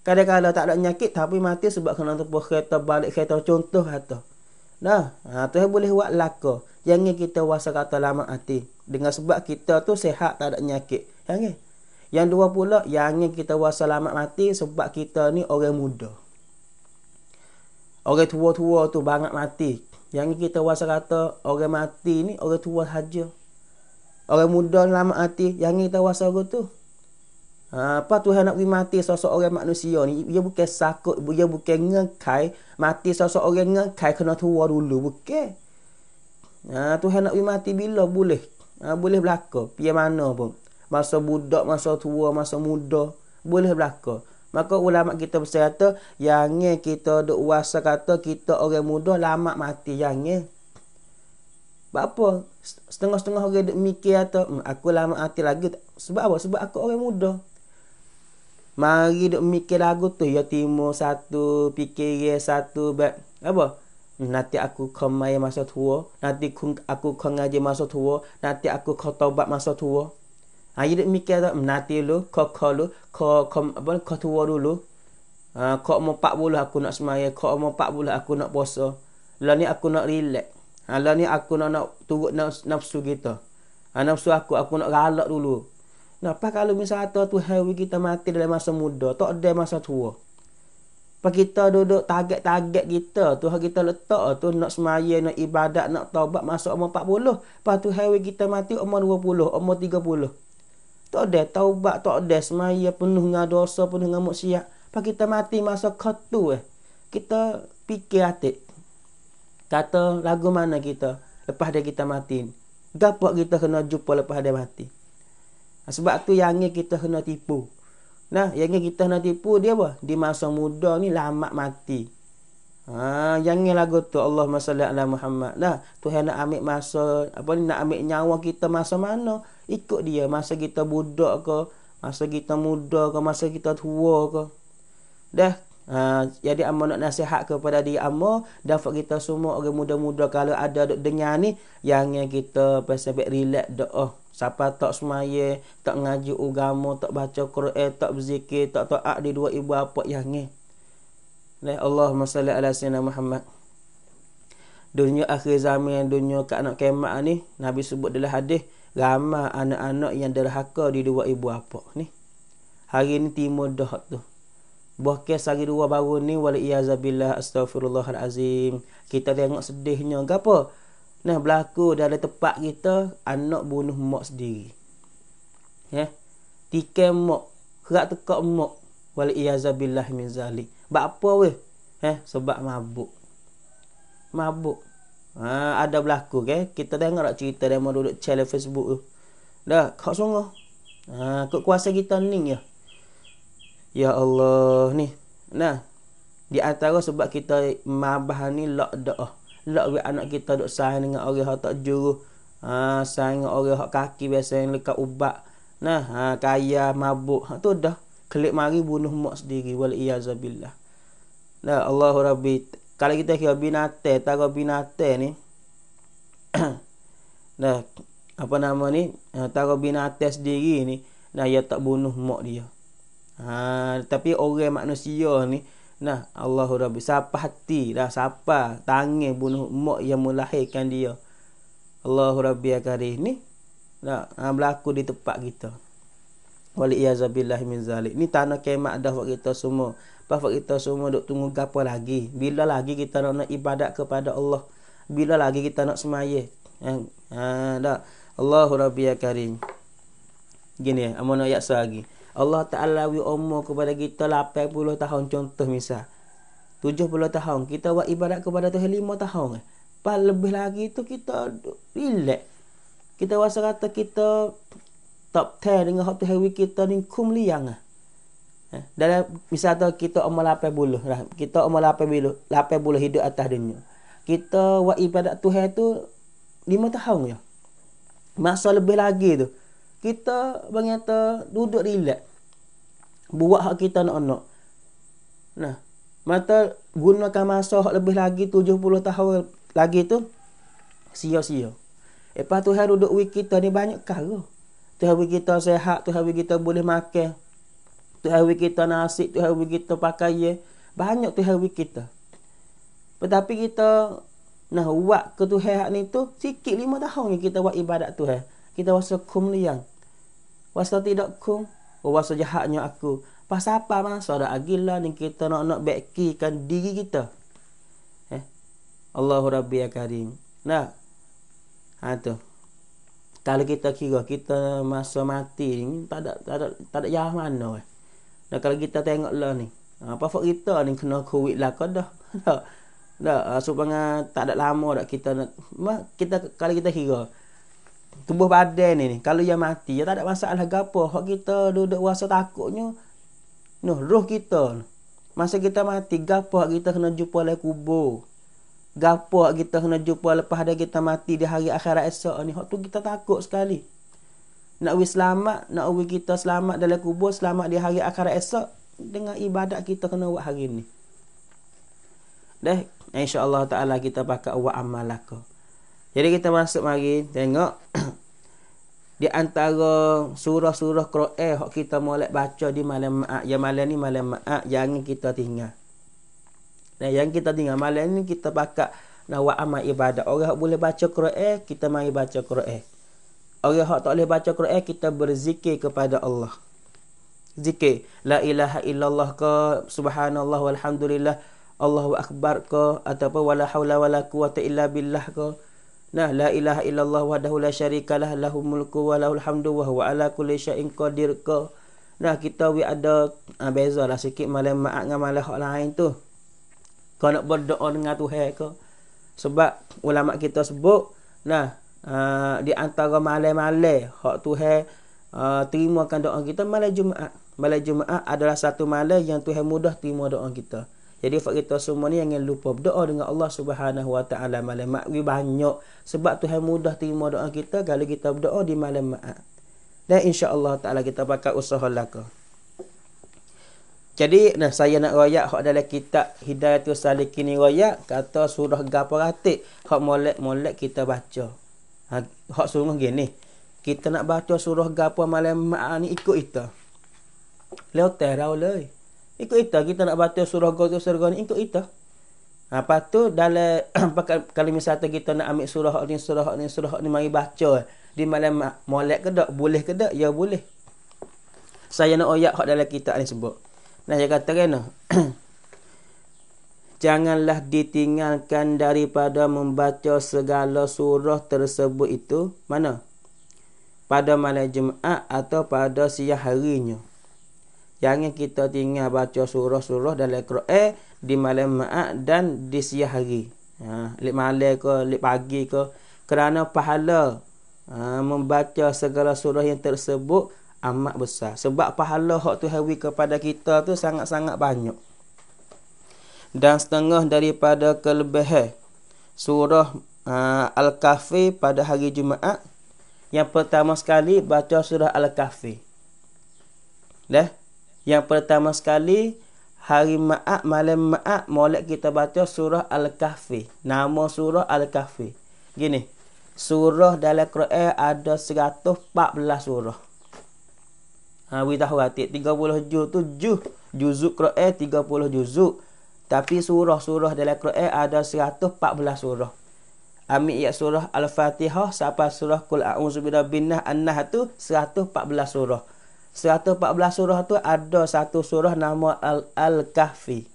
Kadang-kadang tak ada penyakit tapi mati sebab kena tumpuh kereta balik kereta contoh atau. Nah, uh, tu boleh buat lakar. Yang ini kita wasa kata lama hati. Dengan sebab kita tu sehat tak ada penyakit. ini, Yang dua pula, ini kita wasa lama mati sebab kita ni orang muda. Orang tua-tua tu banyak mati. Jangan kita wasa kata orang mati ni orang tua saja. Orang muda lama mati, jangan kita wasa orang tu. Ha, apa tu hendak pergi mati sosok orang manusia ni? Dia bukan sakut, dia bukan ngekai. Mati sosok orang ngekai kena tua dulu, bukan? Ha, Tuhan nak pergi mati bila boleh. Ha, boleh berlaku. Pia mana pun. Masa budak, masa tua, masa muda. Boleh berlaku. Maka ulama kita berkata, yang ni kita duk wasa kata kita orang muda lama mati yang ni. Sebab apa? Setengah-setengah orang duk mikir atau hmm, aku lama mati lagi. Sebab apa? Sebab aku orang muda. Mari duk mikir lagu tu ya timur satu pikir satu bab apa? Nanti aku kemai masa tua. Nanti aku, aku kengaji masa tua. Nanti aku ketobat masa tua. Ha, dia mikir tak? Nanti lu, kau kau lu, kau, kau, tua dulu. Ha, kau umur 40 aku nak semaya. Kau umur 40 aku nak puasa. Lalu ni aku nak relax. Ha, lalu ni aku nak, nak turut nafsu kita. Ha, nafsu aku, aku nak galak dulu. Kenapa kalau misalnya tu hari kita mati dalam masa muda, tak ada masa tua. Lepas kita duduk target-target kita. Tuhan kita letak tu nak semaya, nak ibadat, nak taubat masuk umur 40. Lepas tu hari kita mati umur 20, umur 30. Tak ada taubat, tak ada semaya penuh dengan dosa, penuh dengan maksiat. Lepas kita mati masa kotu eh. Kita fikir atik. Kata lagu mana kita lepas dia kita mati. Gapak kita kena jumpa lepas dia mati. Sebab tu yang ni kita kena tipu. Nah, yang kan kita nak tipu dia apa? Di masa muda ni lama mati. Ha, yang lagu tu Allah masalah ala Muhammad. Nah, Tuhan nak ambil masa apa ni nak ambil nyawa kita masa mana? Ikut dia masa kita budak ke, masa kita muda ke, masa kita tua ke. Dah, Ha, jadi amma nak nasihat kepada diri amma dapat kita semua orang muda-muda kalau ada dok dengar ni yang kita pasal relax doa oh. Siapa tak semaya, tak ngaji agama, tak baca Quran, tak berzikir, tak taat di dua ibu apa yang ni. Nah, Allahumma salli ala Sinar Muhammad. Dunia akhir zaman, dunia kat anak kemat ni, Nabi sebut dalam hadis, ramai anak-anak yang derhaka di dua ibu apa ni. Hari ni timur dah tu. Buah kes hari dua baru ni, wala'iyazabillah, astagfirullahalazim. Kita tengok sedihnya, apa? Nah berlaku dalam tempat kita anak bunuh mak sendiri. Ya. Yeah. Tikam mak, kerak tekak mak. Wal iazabilah min zalik. Bak apa weh? Eh, sebab mabuk. Mabuk. Ha, ada berlaku ke? Okay? Kita tengok tak cerita dia mau duduk channel Facebook tu. Dah, kau sungguh. Ha, kok kuasa kita ni ya. Ya Allah ni. Nah. Di antara sebab kita mabah ni lak doa. Lelak duit anak kita duk sayang dengan orang yang tak juruh. Ha, sayang dengan orang yang kaki biasa yang lekat ubat. Nah, ha, kaya, mabuk. Ha, dah. Kelip mari bunuh mak sendiri. Waliyahzabilah. Nah, Allah Rabbi. Kalau kita kira binatang, tak kira ni. nah, apa nama ni? Ha, tak kira binatang sendiri ni. Nah, ia tak bunuh mak dia. Ha, tapi orang manusia ni. Nah, Allahu Rabbi sapa hati dah sapa tangis bunuh mak yang melahirkan dia. Allahu Rabbi akari ni. Nah, ah, ha, berlaku di tempat kita. Wali iazabilah min zalik. Ni tanah kemak dah buat kita semua. Apa kita semua duk tunggu gapo lagi? Bila lagi kita nak, nak ibadat kepada Allah? Bila lagi kita nak semaya? Ha, ha dah. Allahu Rabbi akari. Gini, amun ah, ayat lagi. Allah Ta'ala wi umur kepada kita 80 lah tahun contoh misal. 70 tahun kita buat ibadat kepada Tuhan 5 tahun. Eh. Pas lebih lagi tu kita relax. Kita rasa kata kita top 10 dengan hot heavy kita ni kum liang ah. Dalam misal tu kita umur 80 lah. Kita umur 80 80 hidup atas dunia. Kita buat ibadat Tuhan tu 5 tahun ya. Masa lebih lagi tu kita bernyata duduk relax buat hak kita nak nak nah mata gunakan masa hak lebih lagi 70 tahun lagi tu sia-sia lepas tu hari duduk wik kita ni banyak kara tu hari kita sehat tu hari kita boleh makan tu hari kita nasi tu hari kita pakai ye. banyak tu hari kita tetapi kita nah buat ke tu hari ni tu sikit 5 tahun ni kita buat ibadat tu hari kita rasa kumliang Wasa tidak ku. Oh, Wasa jahatnya aku. Pasal apa masa dah agilah ni kita nak nak bekikan diri kita. Eh. Allahu Rabbi ya Karim. Nah. Ha tu. Kalau kita kira kita masa mati ni tak ada tak ada tak ada jalan mana eh. Dan kalau kita tengok lah ni. apa ha, fak kita ni kena covid lah ke dah. Dah. Dah ha, supaya tak ada lama dah kita nak kita kalau kita kira Tumbuh badan ni kalau ia mati ia tak ada masalah gapo hak kita duduk rasa takutnya noh roh kita masa kita mati gapo hak kita kena jumpa dalam kubur gapo hak kita kena jumpa lepas ada kita mati di hari akhirat esok ni hak tu kita takut sekali nak wis selamat nak wis kita selamat dalam kubur selamat di hari akhirat esok dengan ibadat kita kena buat hari ni deh insyaallah taala kita pakai buat amal lah kau jadi kita masuk mari tengok di antara surah-surah Quran hok kita molek baca di malam yang malam ni malam ma'at yang kita tinggal. Nah, yang kita tinggal malam ni kita pakak nak amal ibadah. Orang yang boleh baca Quran, kita mari baca Quran. Orang yang tak boleh baca Quran, kita berzikir kepada Allah. Zikir. La ilaha illallah ke, subhanallah, walhamdulillah, Allahu akbar ke, ataupun wala hawla wala quwata illa billah ke. Nah, la ilaha illallah wahdahu la syarikalah lahum mulku wa lahul hamdu wa huwa ala kulli syai'in qadir Nah, kita we ada ha, ah, bezalah sikit malam ma'at dengan malam hak lain tu. Kau nak berdoa dengan Tuhan ke? Sebab ulama kita sebut nah, ha, di antara malam-malam hak Tuhan ha, ah, terima kan doa kita malam Jumaat. Malam Jumaat adalah satu malam yang Tuhan mudah terima doa kita. Jadi fak kita semua ni jangan lupa berdoa dengan Allah Subhanahu Wa Taala malam maghrib banyak sebab Tuhan mudah terima doa kita kalau kita berdoa di malam maghrib. Dan insya-Allah Taala kita pakai usaha laka. Jadi nah saya nak royak hak dalam kitab Hidayatul Salikin royak kata surah Gaparatik hak molek-molek kita baca. Ha, hak sungguh gini. Kita nak baca surah Gapar malam maghrib ni ikut kita. Lewat terau lah. Ikut kita kita nak baca surah Ghafir surah ni ikut kita. Ha tu? dalam kalau misalnya kita nak ambil surah ni surah ni surah ni mari baca eh. di malam molek ke tak boleh ke tak ya boleh. Saya nak oyak hak dalam kitab ni sebut. Nah dia kata kena. Kan, Janganlah ditinggalkan daripada membaca segala surah tersebut itu mana? Pada malam Jumaat atau pada siang harinya. Yang kita tinggal baca surah-surah dalam Quran eh, di malam ma'at dan di siang hari. Ha, lip malam ke, lip pagi ke. Kerana pahala ha, membaca segala surah yang tersebut amat besar. Sebab pahala hak tu hari kepada kita tu sangat-sangat banyak. Dan setengah daripada kelebihan surah ha, Al-Kahfi pada hari Jumaat. Yang pertama sekali baca surah Al-Kahfi. Dah? Ya? Yang pertama sekali hari Ma'at malam Ma'at molek kita baca surah Al-Kahfi. Nama surah Al-Kahfi. Gini. Surah dalam Quran ada 114 surah. Ha bagi tahu hati 30 juz tu juz juzuk Quran 30 juzuk. Tapi surah-surah dalam Quran ada 114 surah. Ambil ayat surah Al-Fatihah sampai surah Qul A'udzu birabbin nas tu 114 surah. 114 surah tu ada satu surah nama Al-Kahfi.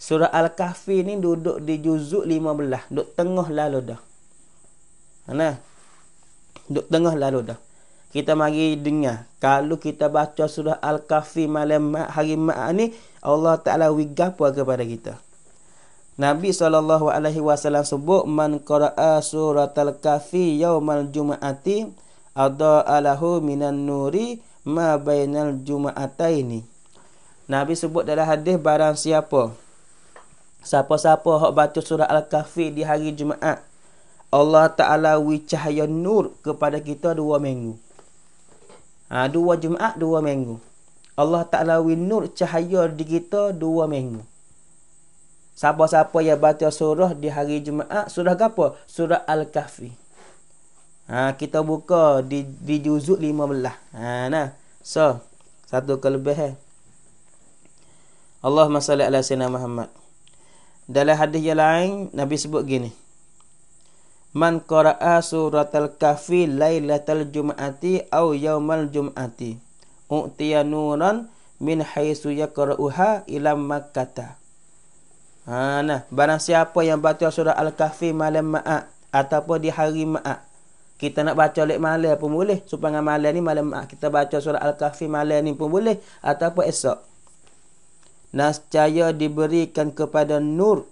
Surah Al-Kahfi ni duduk di juzuk 15, duduk tengah lalu dah. Mana? Duduk tengah lalu dah. Kita mari dengar. Kalau kita baca surah Al-Kahfi malam hari ma'a ni, Allah Ta'ala wigapa kepada kita. Nabi SAW sebut, Man qara'a surat Al-Kahfi yawmal jum'ati, Ada'alahu minan nuri, ma bainal jumaataini. Nabi sebut dalam hadis barang siapa siapa-siapa hok baca surah al-kahfi di hari Jumaat Allah Taala wi cahaya nur kepada kita dua minggu. Ha, dua Jumaat dua minggu. Allah Taala wi nur cahaya di kita dua minggu. Siapa-siapa yang baca surah di hari Jumaat, surah apa? Surah Al-Kahfi ha, kita buka di di juzuk 15 ha nah so satu kelebih eh Allahumma salli ala sayyidina Muhammad dalam hadis yang lain nabi sebut gini man qara'a suratal kahfi lailatal jumu'ati au yaumal jumu'ati u'tiya nuran min haitsu yaqra'uha ila makkata ha nah barang siapa yang baca surah al-kahfi malam ma'at ataupun di hari ma'at kita nak baca lek malam pun boleh supaya malam ni malam ah, kita baca surah al-kahfi malam ni pun boleh atau apa esok nascaya diberikan kepada nur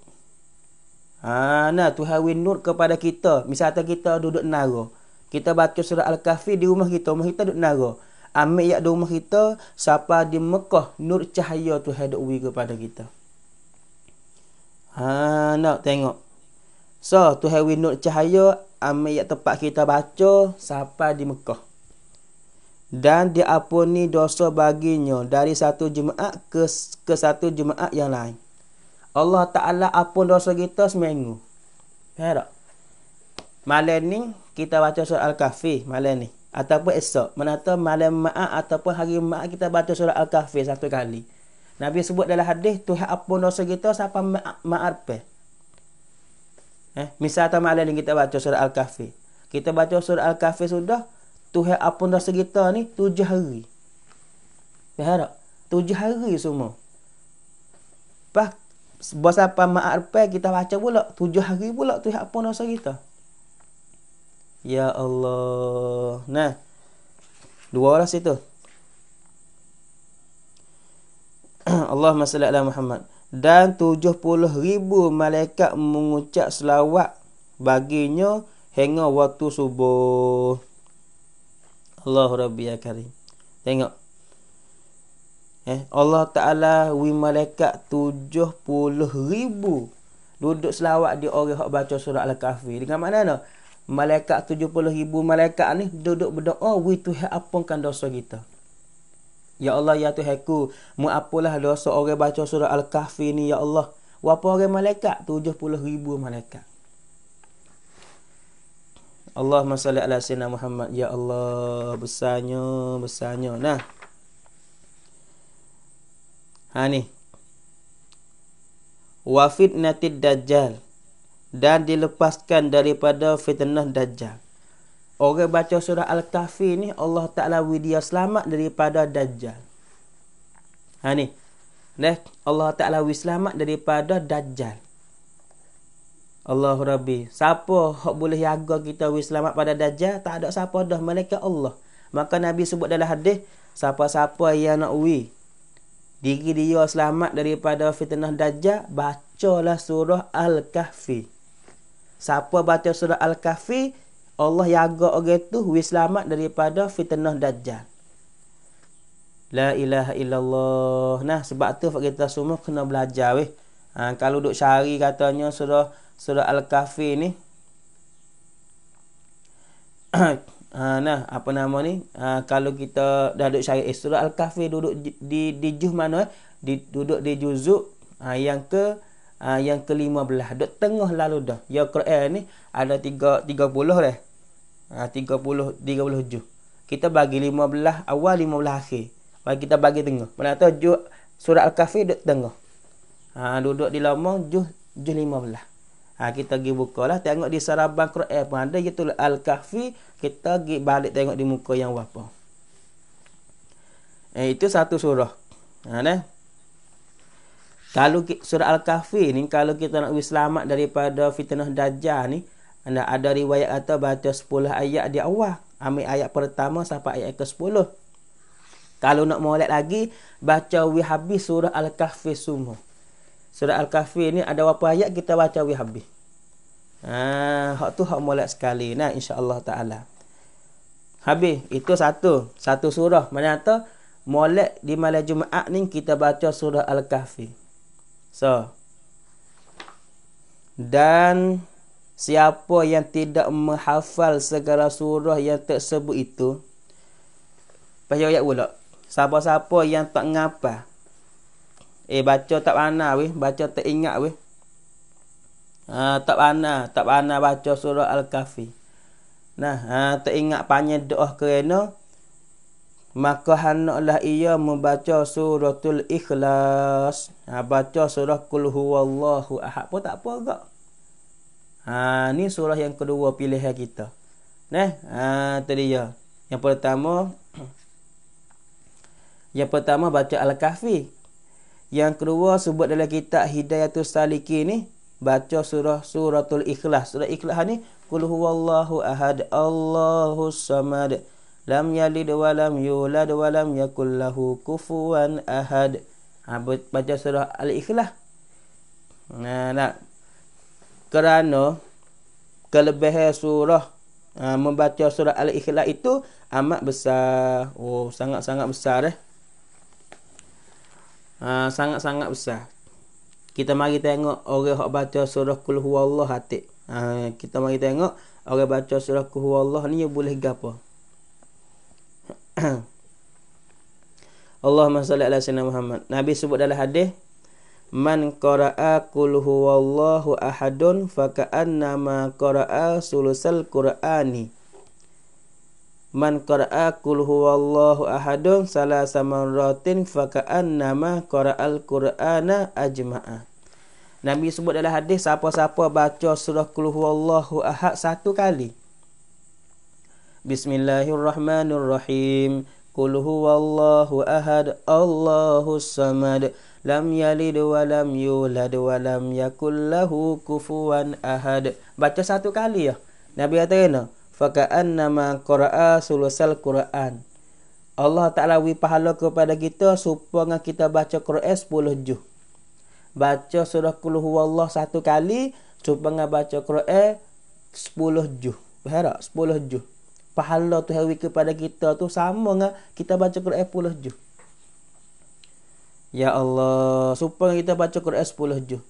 ha nah tuhawin nur kepada kita misalnya kita duduk nara kita baca surah al-kahfi di rumah kita rumah kita duduk nara ambil yak di rumah kita siapa di Mekah nur cahaya tu hadok wi kepada kita ha nak tengok so tuhawin nur cahaya ambil yang tempat kita baca sampai di Mekah. Dan diapuni dosa baginya dari satu jemaah ke, ke satu jemaah yang lain. Allah Ta'ala apun dosa kita seminggu. Faham tak? Malam ni kita baca surah Al-Kahfi malam ni. Ataupun esok. Menata malam ma'at ataupun hari ma'at kita baca surah Al-Kahfi satu kali. Nabi sebut dalam hadis tu apun dosa kita sampai ma'at Eh, misal tak malam ni kita baca surah Al-Kahfi. Kita baca surah Al-Kahfi sudah. Tuhan apun dah segita ni tujuh hari. Faham tak? Tujuh hari semua. Pak bos apa ma'arpe kita baca pula. Tujuh hari pula tuhan apun dah segita. Ya Allah. Nah. Dua orang situ. Allahumma salli ala Muhammad dan ribu malaikat mengucap selawat baginya hingga waktu subuh. Allahu Rabbi ya Karim. Tengok. Eh, Allah Ta'ala wi malaikat tujuh puluh ribu duduk selawat di orang yang baca surah Al-Kahfi. Dengan mana no? Malaikat tujuh puluh ribu malaikat ni duduk berdoa oh, wi tu apa kan dosa kita. Ya Allah, ya Tuhanku, mu apalah dosa orang baca surah Al-Kahfi ni, ya Allah. Berapa orang malaikat? 70 ribu malaikat. Allah salli ala sayyidina Muhammad ya Allah besarnya besarnya nah ha ni wa fitnatid dajjal dan dilepaskan daripada fitnah dajjal Orang baca surah Al-Kahfi ni Allah Ta'ala widya selamat daripada Dajjal. Ha ni. Nah, Allah Ta'ala widya selamat daripada Dajjal. Allah Rabbi. Siapa yang boleh jaga kita widya selamat pada Dajjal? Tak ada siapa dah. Malaikat Allah. Maka Nabi sebut dalam hadis. Siapa-siapa yang nak widya. Diri dia selamat daripada fitnah Dajjal. Bacalah surah Al-Kahfi. Siapa baca surah Al-Kahfi. Al-Kahfi. Allah jaga orang tu wis selamat daripada fitnah dajjal. La ilaha illallah. Nah sebab tu kita semua kena belajar weh. Ha, kalau duk syari katanya surah surah Al-Kahfi ni. ha, nah apa nama ni? Ha, kalau kita dah duk syari eh, surah Al-Kahfi duduk di di, di juz mana? Eh? Di, duduk di juzuk ha, yang ke ha, yang ke-15. Duk tengah lalu dah. Ya Quran ni ada 3 30 lah. Eh. Ha 30 puluh tujuh. Kita bagi lima belah awal lima belah akhir. Bagi kita bagi tengah. Mana tahu juz surah al-kahfi duduk tengah. Ha duduk di lama juz juz 15. Ha kita pergi bukalah tengok di saraban eh, pun ada gitu al-kahfi kita pergi balik tengok di muka yang apa. Eh itu satu surah. Ha nah. Kalau surah Al-Kahfi ni kalau kita nak selamat daripada fitnah dajah ni, anda ada riwayat kata baca 10 ayat di awal. Ambil ayat pertama sampai ayat ke-10. Kalau nak molek lagi, baca wi surah Al-Kahfi semua. Surah Al-Kahfi ni ada berapa ayat kita baca wi Ah, ha, hak tu hak molek sekali. Nah, insya-Allah taala. Habis, itu satu. Satu surah. Maksudnya, molek di malam Jumaat ni kita baca surah Al-Kahfi. So, dan Siapa yang tidak menghafal segala surah yang tersebut itu Baca ayat pula Siapa-siapa yang tak ngapa Eh baca tak pana weh Baca tak ingat weh ha, Tak pana Tak pana baca surah Al-Kahfi Nah ha, tak ingat panjang doa kerana Maka hendaklah ia membaca suratul ikhlas ha, Baca surah kul huwallahu ahad pun tak apa agak Ha ni surah yang kedua pilihan kita. Neh, ha tadi ya. Yang pertama yang pertama baca Al-Kahfi. Yang kedua sebut dalam kitab Hidayatul saliki ni baca surah Suratul Ikhlas. Surah Ikhlas ni Qul huwallahu ahad Allahu samad lam yalid wa lam yulad wa lam yakul lahu kufuwan ahad. Ha, baca surah Al-Ikhlas. Nah, nak kerana kelebihan surah ha, membaca surah al-ikhlas itu amat besar oh sangat-sangat besar eh ha, sangat-sangat besar kita mari tengok orang yang baca surah kul huwallah hati ha, kita mari tengok orang baca surah kul huwallah ni boleh gapo Allahumma salli ala sayyidina Muhammad. Nabi sebut dalam hadis, man qara'a qul huwallahu ahadun fa ka'anna ma qara'a sulusal qur'ani man qara'a qul huwallahu ahadun salasa marratin fa ka'anna ma qara'al qur'ana ajma'a Nabi sebut dalam hadis siapa-siapa baca surah qul huwallahu ahad satu kali Bismillahirrahmanirrahim Qul huwallahu ahad Allahus samad lam yalid wa lam yulad wa lam yakul lahu kufuwan ahad. Baca satu kali ya. Nabi kata kena. Faka'an nama Qura'a sulusal Quran Allah Ta'ala wi pahala kepada kita supaya kita baca Quran 10 juz Baca surah kuluhu Allah satu kali supaya baca Quran 10 juz Faham tak? 10 juz Pahala tu hewi kepada kita tu sama dengan kita baca Quran 10 juz Ya Allah, supaya kita baca Quran 10 juz.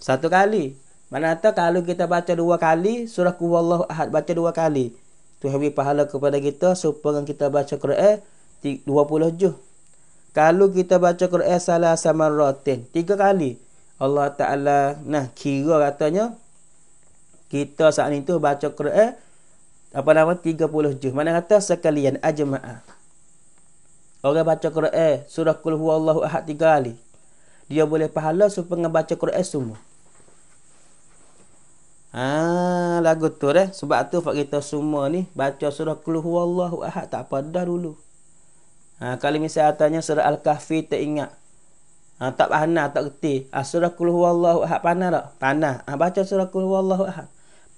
Satu kali. Mana tahu kalau kita baca dua kali surah Qulullah Ahad baca dua kali. Tuhan beri pahala kepada kita supaya kita baca Quran 20 juz. Kalau kita baca Quran salah sama rotin tiga kali. Allah Taala nah kira katanya kita saat itu baca Quran apa nama 30 juz. Mana kata sekalian ajma'ah. Orang baca Quran surah Qul huwallahu ahad tiga kali. Dia boleh pahala supaya baca Quran semua. Ha, lagu tu eh. Sebab tu Pak kita semua ni baca surah Qul huwallahu ahad tak apa dah dulu. Ha, kalau misalnya tanya surah Al-Kahfi tak ingat. Ha, tak panah, tak kerti. Ha, surah Qul huwallahu ahad panah tak? Panah. Ha, baca surah Qul huwallahu ahad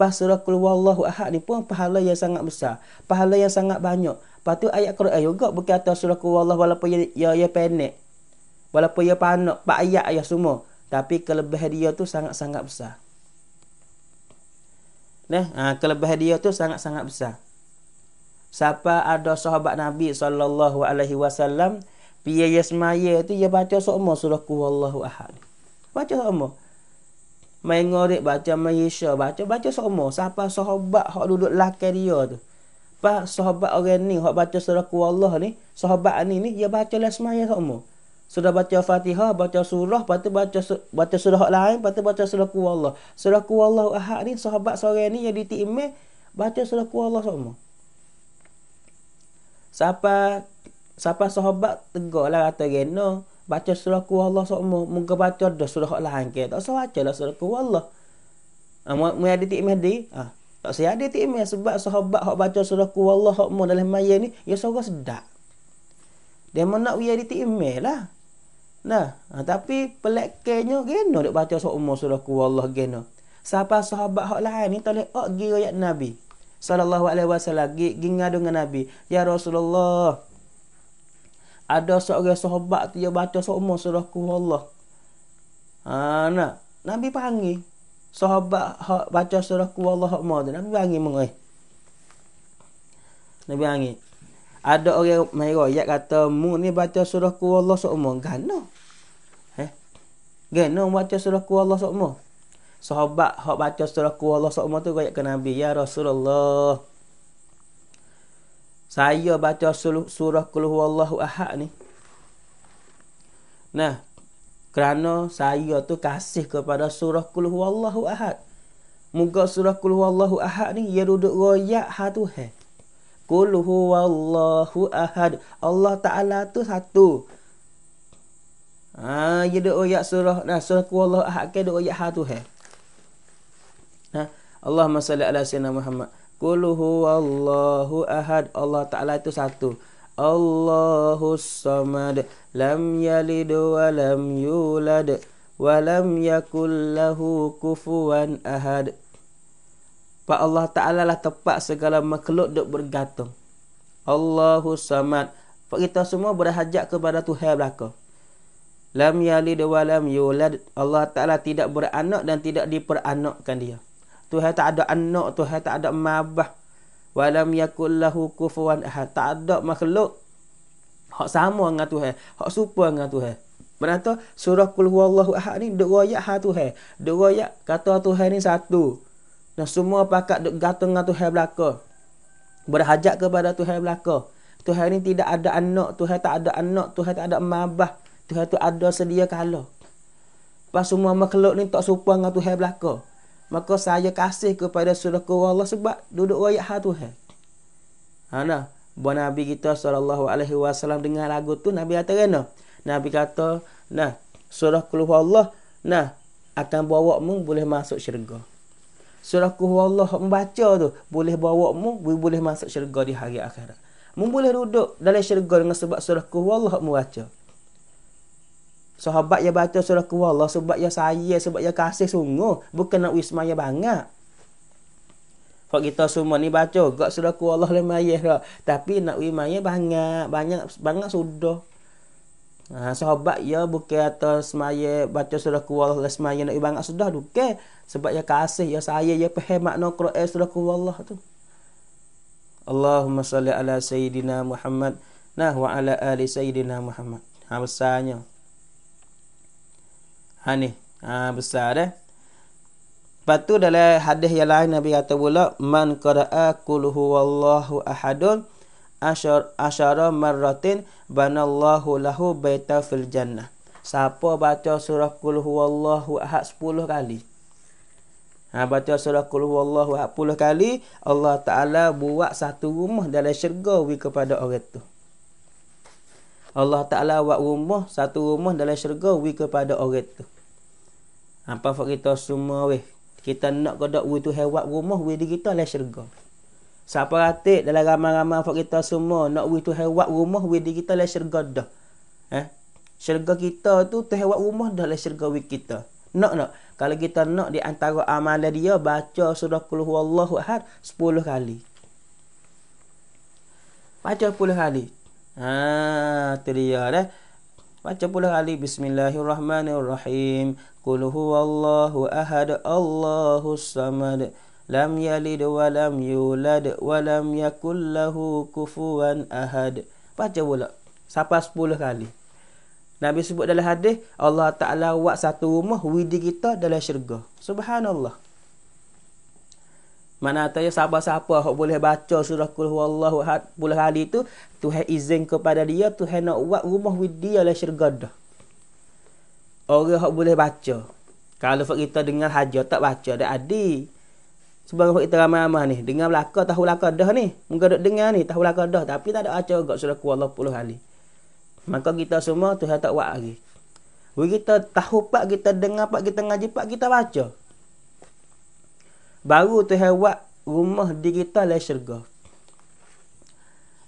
surah kul wallahu ahad ni pun pahala yang sangat besar. Pahala yang sangat banyak. Lepas tu ayat Quran juga berkata surah kul wallahu walaupun ia, ia, ia pendek. Walaupun ia panak. Pak ayat ayat semua. Tapi kelebihan dia tu sangat-sangat besar. Nah, ha, kelebihan dia tu sangat-sangat besar. Siapa ada sahabat Nabi sallallahu alaihi wasallam, dia yasmaya tu dia baca semua surah kul wallahu ahad. Baca semua. Main ngorek baca Malaysia. Baca baca semua. Siapa sahabat hak duduk lakai dia tu. Apa sahabat orang ni hak baca surah Allah ni. Sahabat ni ni dia baca lah semaya semua. Sudah baca Fatihah, baca surah, lepas baca baca surah hak lain, lepas baca surah ku Allah. Surah ku Allah Ahad ni sahabat seorang ni yang di Timme baca surah ku Allah semua. Siapa siapa sahabat tegaklah kata Reno, baca surah ku Allah sok mu muka baca dah surah hak lain ke tak usah baca lah surah ku Allah ah mu mu ada tik ah tak saya ada tik sebab sahabat hak baca surah ku Allah hak mu dalam maya ni ya sorang sedak dia mau nak wiyadi tik lah nah ah, tapi pelak kenyo geno dak baca sok mu surah ku Allah geno siapa sahabat hak lain ni tak ok gi ayat nabi sallallahu alaihi wasallam gi ngadu dengan nabi ya rasulullah ada seorang sahabat tu dia baca sama surah Allah. Ha nak. Nabi panggil sahabat hak baca surah Allah hak mau tu. Nabi panggil mengoi. Eh. Nabi panggil. Ada orang mai royak kata mu ni baca surah Allah semua. gano. Eh. Gano baca surah Allah semua Sahabat hak baca surah Allah sama tu royak ke Nabi ya Rasulullah saya baca surah Qulhu Allahu Ahad ni. Nah, kerana saya tu kasih kepada surah Qulhu Allahu Ahad. Muka surah Qulhu Allahu Ahad ni ia duduk royak hatu he. Qulhu Allahu Ahad. Allah Taala tu satu. Ha, ia duduk royak surah nah surah Qulhu Allahu Ahad ke duduk royak hatu he. Nah, Allahumma salli ala sayyidina Muhammad. Kuluhu Allahu ahad Allah Ta'ala itu satu Allahu samad Lam yalid wa lam yulad Wa lam yakullahu kufuan ahad Pak Allah Ta'ala lah tempat segala makhluk duk bergantung Allahu samad Pak kita semua berhajat kepada Tuhan belaka Lam yalid wa lam yulad Allah Ta'ala tidak beranak dan tidak diperanakkan dia Tuhan tak ada anak, Tuhan tak ada mabah. Walam yakul lahu kufuwan ahad. Tak ada makhluk. Hak sama dengan Tuhan. Hak super dengan Tuhan. Berkata surah kul huwallahu ahad ni dok royak ha Tuhan. Dok royak kata Tuhan ni satu. Dan semua pakat dok gatung dengan Tuhan belaka. Berhajat kepada Tuhan belaka. Tuhan ni tidak ada anak, Tuhan tak ada anak, Tuhan tak ada mabah. Tuhan tu ada sedia kala. Pas semua makhluk ni tak serupa dengan Tuhan belaka maka saya kasih kepada surahku Allah sebab duduk royak hal tu. Ha, Buat Nabi kita sallallahu alaihi dengar lagu tu Nabi kata kena. Kan, Nabi kata, nah, surah keluh Allah, nah, akan bawa mu boleh masuk syurga. Surah keluh Allah membaca tu, boleh bawa mu boleh masuk syurga di hari akhirat. Mu boleh duduk dalam syurga dengan sebab surah keluh Allah membaca. Sahabat yang baca surah ke Allah sebab yang saya, sebab yang kasih sungguh. Bukan nak wisma yang banyak. Sebab kita semua ni baca. Gak surah ke Allah lima Tapi nak wisma yang banyak. Banyak, banyak sudah. Ha, sahabat ya bukan atas semaya baca surah kuwallah lah semaya nak ibangat sudah duke. ke sebab ya kasih ya saya ya paham makna Quran surah kuwallah tu Allahumma salli ala Sayidina Muhammad nah wa ala ali Sayidina Muhammad ha Ha ni. Ha besar dah. Eh? Lepas tu dalam hadis yang lain Nabi kata pula man qara'a qul huwallahu ahadun ashar asyara marratin banallahu lahu baita fil jannah. Siapa baca surah qul huwallahu ahad 10 kali. Ha baca surah qul huwallahu ahad 10 kali Allah Taala buat satu rumah dalam syurga bagi kepada orang tu. Allah Taala buat rumah satu rumah dalam syurga bagi kepada orang tu. Apa fak kita semua weh. Kita nak kodok weh tu hewat rumah weh di kita lah syurga. Siapa ratik dalam ramai-ramai fak kita semua nak weh tu hewat rumah weh di kita lah syurga dah. Eh? Syurga kita tu tu hewat rumah dah lah syurga weh kita. Nak nak. Kalau kita nak di antara amalan dia baca surah kul huwallahu ahad 10 kali. Baca 10 kali. Ha, tu dia dah. Eh? Baca pula Ali Bismillahirrahmanirrahim. Qul huwallahu ahad Allahus samad. Lam yalid wa lam yulad wa lam yakul lahu kufuwan ahad. Baca pula. Sampai sepuluh kali. Nabi sebut dalam hadis Allah Ta'ala buat satu rumah widi kita dalam syurga. Subhanallah. Mana tanya siapa-siapa hok boleh baca surah kul huwallahu ahad puluh kali tu Tuhan izin kepada dia Tuhan nak buat rumah with dia lah syurga dah. Orang hok boleh baca. Kalau kita dengar haja tak baca dak adi. Sebab kita ramai-ramai ni dengar belaka tahu belaka dah ni. Muka dak dengar ni tahu belaka dah tapi tak ada baca gak surah kul huwallahu puluh kali. Maka kita semua Tuhan tak buat lagi. Bila kita tahu pak kita dengar pak kita ngaji pak kita baca baru tu buat rumah digital dan syurga.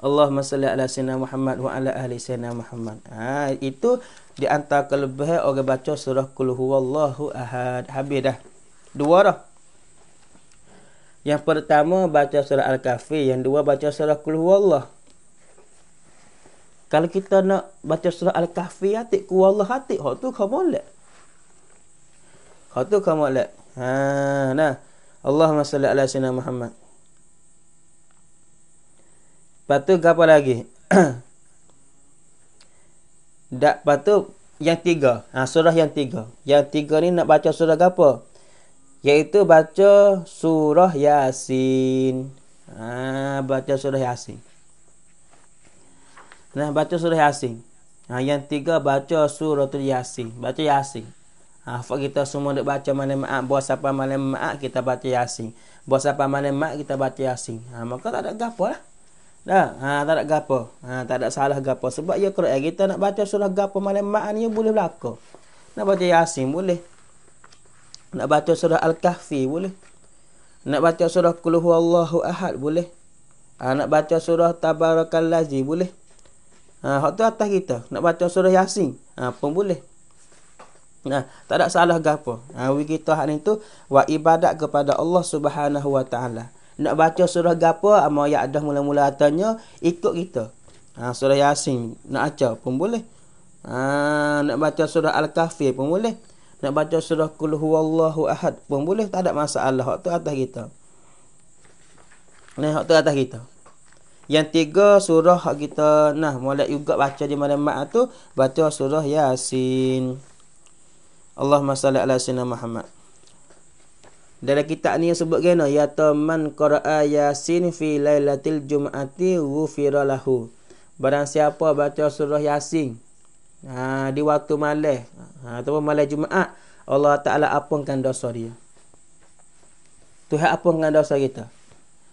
Allahumma salli ala sayyidina Muhammad wa ala ahli sayyidina Muhammad. Ha, itu di antara kelebihan orang baca surah Qul huwallahu ahad. Habis dah. Dua dah. Yang pertama baca surah Al-Kahfi, yang dua baca surah Qul huwallah. Kalau kita nak baca surah Al-Kahfi atik ku Allah hati, hak tu kau boleh. Hak tu kau boleh. Ha, nah. Allahumma salli ala sayyidina Muhammad. Patu gapo lagi? Dak patu yang tiga. Ha, surah yang tiga. Yang tiga ni nak baca surah gapo? Yaitu baca surah Yasin. Ha, baca surah Yasin. Nah, baca surah Yasin. Ha, yang tiga baca surah Yasin. Baca Yasin. Hafal ah, kita semua nak baca mana maat Buat siapa mana maat kita baca yasin Buat siapa mana maat kita baca yasin ha, Maka tak ada gapa lah Dah, ha, tak ada gapa ha, Tak ada salah gapa Sebab ya Quran eh, kita nak baca surah gapa mana maat ni ya boleh berlaku Nak baca yasin boleh Nak baca surah Al-Kahfi boleh Nak baca surah Kuluhu Allahu Ahad boleh ha, Nak baca surah Tabarakallazi boleh ha, Hak atas kita Nak baca surah yasin ha, pun boleh Nah, tak ada salah gapo. Ha nah, wiki Tuhan itu wa ibadat kepada Allah Subhanahu wa taala. Nak baca surah gapo amo ya dah mula-mula atanya ikut kita. Ha nah, surah Yasin nak baca pun boleh. Ha nah, nak baca surah Al-Kahfi pun boleh. Nak baca surah Qul huwallahu ahad pun boleh tak ada masalah tu atas kita. Nah, tu atas kita. Yang tiga surah kita nah mulai juga baca di malam-malam tu baca surah Yasin. Allahumma salli ala sayyidina Muhammad. Dalam kitab ni yang sebut kena ya man qara'a yasin fi lailatil jumu'ati ghufira lahu. Barang siapa baca surah Yasin ha, di waktu malam ha, ataupun malam Jumaat, Allah Taala apungkan dosa dia. Tuhan apungkan dosa kita.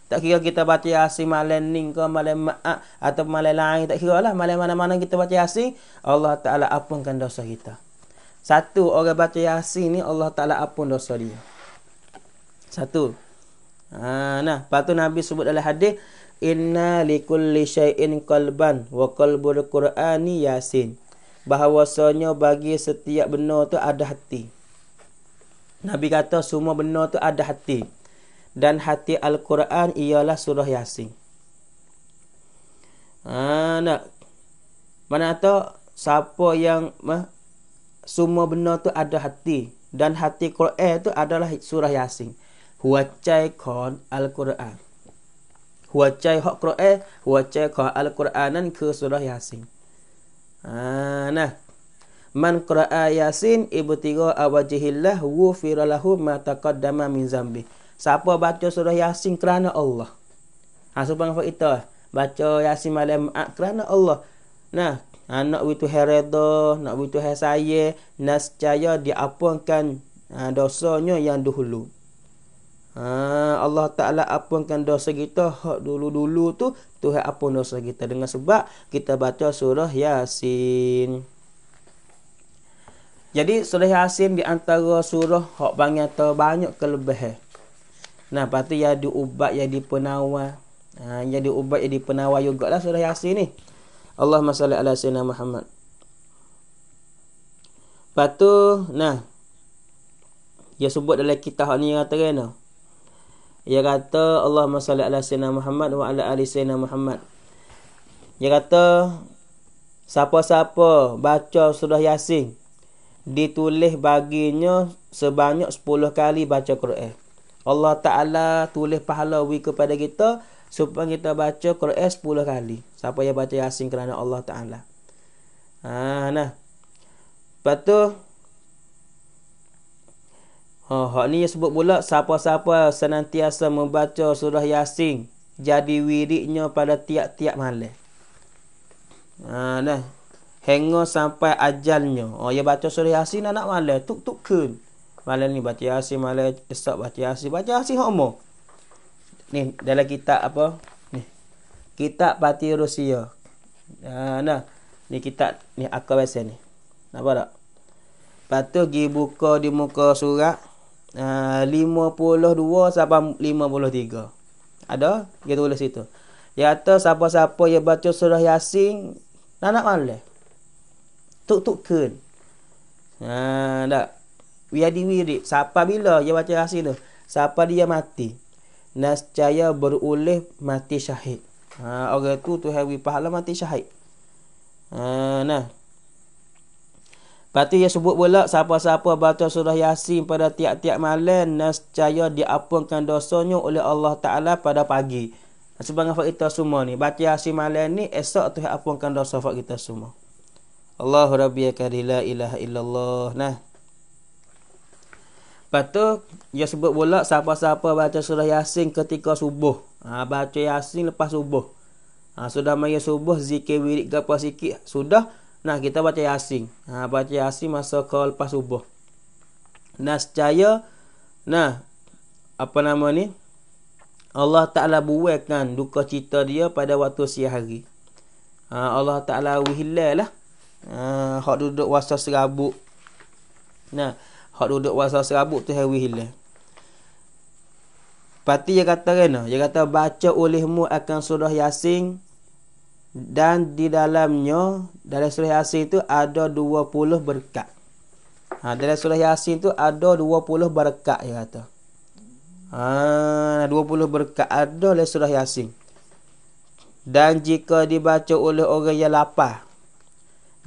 Tak kira kita baca Yasin malam ni ke malam Ma'at atau malam lain, tak kira lah malam mana-mana kita baca Yasin, Allah Taala apungkan dosa kita. Satu, orang baca Yasin ni Allah Ta'ala apun dosa dia. Satu. Ha, nah, lepas tu Nabi sebut dalam hadis, Inna likulli syai'in kalban wa kalbul qur'ani yasin. Bahawasanya bagi setiap benar tu ada hati. Nabi kata semua benar tu ada hati. Dan hati Al-Quran ialah surah yasin. Ha, nah. Mana tahu siapa yang... Ma, semua benda tu ada hati dan hati Quran tu adalah surah Yasin. Huacai kon Al-Quran. Huacai hak Quran, huacai kon Al-Quranan ke surah Yasin. Ah nah. Man qira'a Yasin ibu ibtigha awajihillah wa firalahu ma taqaddama min zambi. Siapa baca surah Yasin kerana Allah. Ha supang kita lah. baca Yasin malam ah, kerana Allah. Nah, ha, nak witu heredo, nak witu hasaye, nascaya diapunkan ha, ah, dosanya yang dahulu. Ha, Allah Ta'ala apunkan dosa kita Hak dulu-dulu tu Tuhan apun dosa kita Dengan sebab kita baca surah Yasin Jadi surah Yasin di antara surah Hak banyak banyak kelebihan Nah, lepas ya diubat, ya dipenawar ya diubat, ya dipenawar juga lah surah Yasin ni Allah masya Allah sayyidina Muhammad. Patu nah. Dia sebut dalam kita ni kata kena. Dia kata Allah masya Allah sayyidina Muhammad wa ala ali sayyidina Muhammad. Dia kata siapa-siapa baca surah Yasin ditulis baginya sebanyak 10 kali baca Quran. Allah Ta'ala tulis pahala kepada kita supaya kita baca Quran 10 kali. Siapa yang baca Yasin kerana Allah Taala. Ah, nah. Patut Ha, oh, hak ni sebut pula siapa-siapa senantiasa membaca surah Yasin jadi wiridnya pada tiap-tiap malam. Ha nah. Hengo sampai ajalnya. Oh, ya baca surah Yasin anak malam tuk tuk ke. Malam ni baca Yasin, malam esok baca Yasin, baca Yasin homo ni dalam kita apa ni kita parti rusia ha nah ni kita ni akal biasa ni Apa tak patu gi buka di muka surat eh, uh, 52 sampai 53 ada kita tulis situ ya tu siapa-siapa yang baca surah yasin nak nak malah tuk tuk kun ha uh, dak wiadi wiri. siapa bila dia baca yasin tu siapa dia mati nascaya beroleh mati syahid. Ha, orang tu tu hari pahala mati syahid. Ha, nah. Batu yang sebut pula siapa-siapa baca surah Yasin pada tiap-tiap malam nascaya diapungkan dosanya oleh Allah Taala pada pagi. Sebagai fakta kita semua ni, baca Yasin malam ni esok tu diapungkan dosa fakta kita semua. Allah Rabbi ya la ilaha illallah. Nah. Lepas tu dia sebut pula siapa-siapa baca surah Yasin ketika subuh. Ha, baca Yasin lepas subuh. Ha, sudah maya subuh zikir wirid ke apa sikit sudah nah kita baca Yasin. Ha, baca Yasin masa ke lepas subuh. Nah secaya nah apa nama ni? Allah Taala buaikan duka cita dia pada waktu siang hari. Ha, Allah Taala wihilalah. Ha, hak duduk wasa serabut. Nah, Hak duduk wasal serabut tu hari hilang. Pati dia kata kena. Dia kata baca olehmu akan surah yasin. Dan di dalamnya. Dalam surah yasin tu ada 20 berkat. Ha, dalam surah yasin tu ada 20 berkat dia kata. Ha, 20 berkat ada dalam surah yasin. Dan jika dibaca oleh orang yang lapar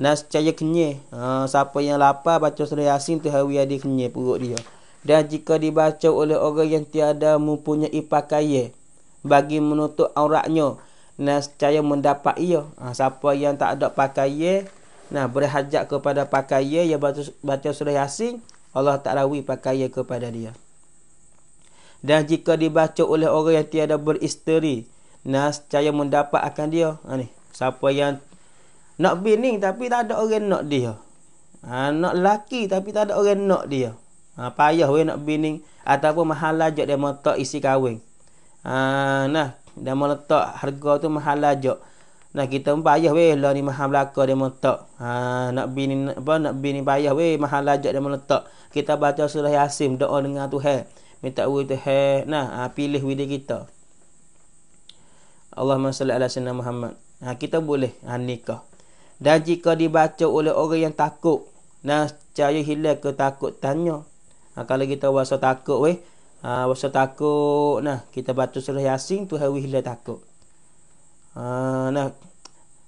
nascaya kenye. Ha, siapa yang lapar baca surah Yasin tu hawi ada kenye perut dia. Dan jika dibaca oleh orang yang tiada mempunyai pakaian bagi menutup auratnya, nascaya mendapat ia. Ha, siapa yang tak ada pakaian, nah berhajat kepada pakaian yang baca, baca surah Yasin, Allah tak rawi pakaian kepada dia. Dan jika dibaca oleh orang yang tiada beristeri, nascaya mendapat akan dia. Ha, ni, siapa yang nak bini tapi tak ada orang nak dia. Ha, nak laki tapi tak ada orang nak dia. Ha, payah we nak bini ataupun mahal ajak dia mau isi kahwin. Ha, nah, dia mau letak harga tu mahal ajak. Nah kita pun payah we lah ni mahal belaka dia meletak. Ha, nak bini apa nak bini payah we mahal ajak dia meletak. Kita baca surah Yasin doa dengan Tuhan. Minta wui Tuhan. Nah, ha, pilih wui kita. Allahumma salli ala sayyidina Muhammad. Ha, kita boleh ha, nikah. Dan jika dibaca oleh orang yang takut, nascaya hilang ketakutannya. Ha, kalau kita rasa takut weh, ha, rasa takut nah kita baca surah Yasin tu hawi hilang takut. Ha, nah.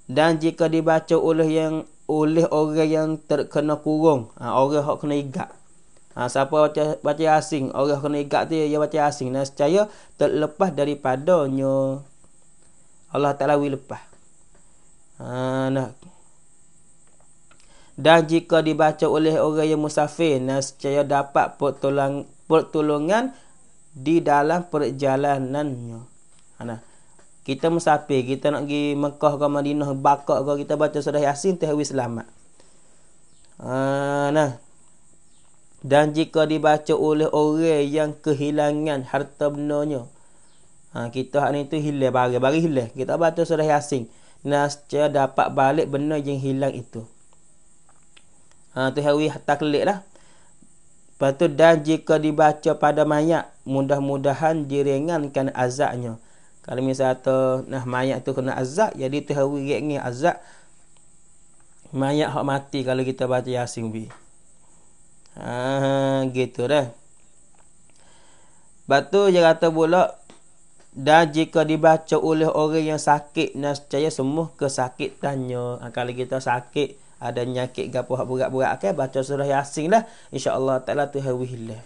Dan jika dibaca oleh yang oleh orang yang terkena kurung, ha, orang hak kena igat. Ha, siapa baca, baca asing, orang kena igat tu dia baca asing. Nah, secara terlepas daripadanya Allah Ta'ala wilepah. Ha, nah dan jika dibaca oleh orang yang musafir nescaya dapat pertolongan pertolongan di dalam perjalanannya ana ha, kita musafir kita nak pergi Mekah ke Madinah bakak ke kita baca surah yasin tahwi selamat ana ha, dan jika dibaca oleh orang yang kehilangan harta benarnya ha, kita hari itu hilang barang-barang hilang kita baca surah yasin nescaya dapat balik benda yang hilang itu ha, tu hari taklik lah lepas tu dan jika dibaca pada mayat mudah-mudahan diringankan azabnya kalau misalnya tu nah mayat tu kena azab jadi tu hari ringan azab mayat hak mati kalau kita baca yasin bi ha gitu dah batu dia kata pula dan jika dibaca oleh orang yang sakit nescaya semua kesakitannya ha, kalau kita sakit ada nyakit ke apa berat-berat ke baca surah yasin lah insyaallah taala tu hawihillah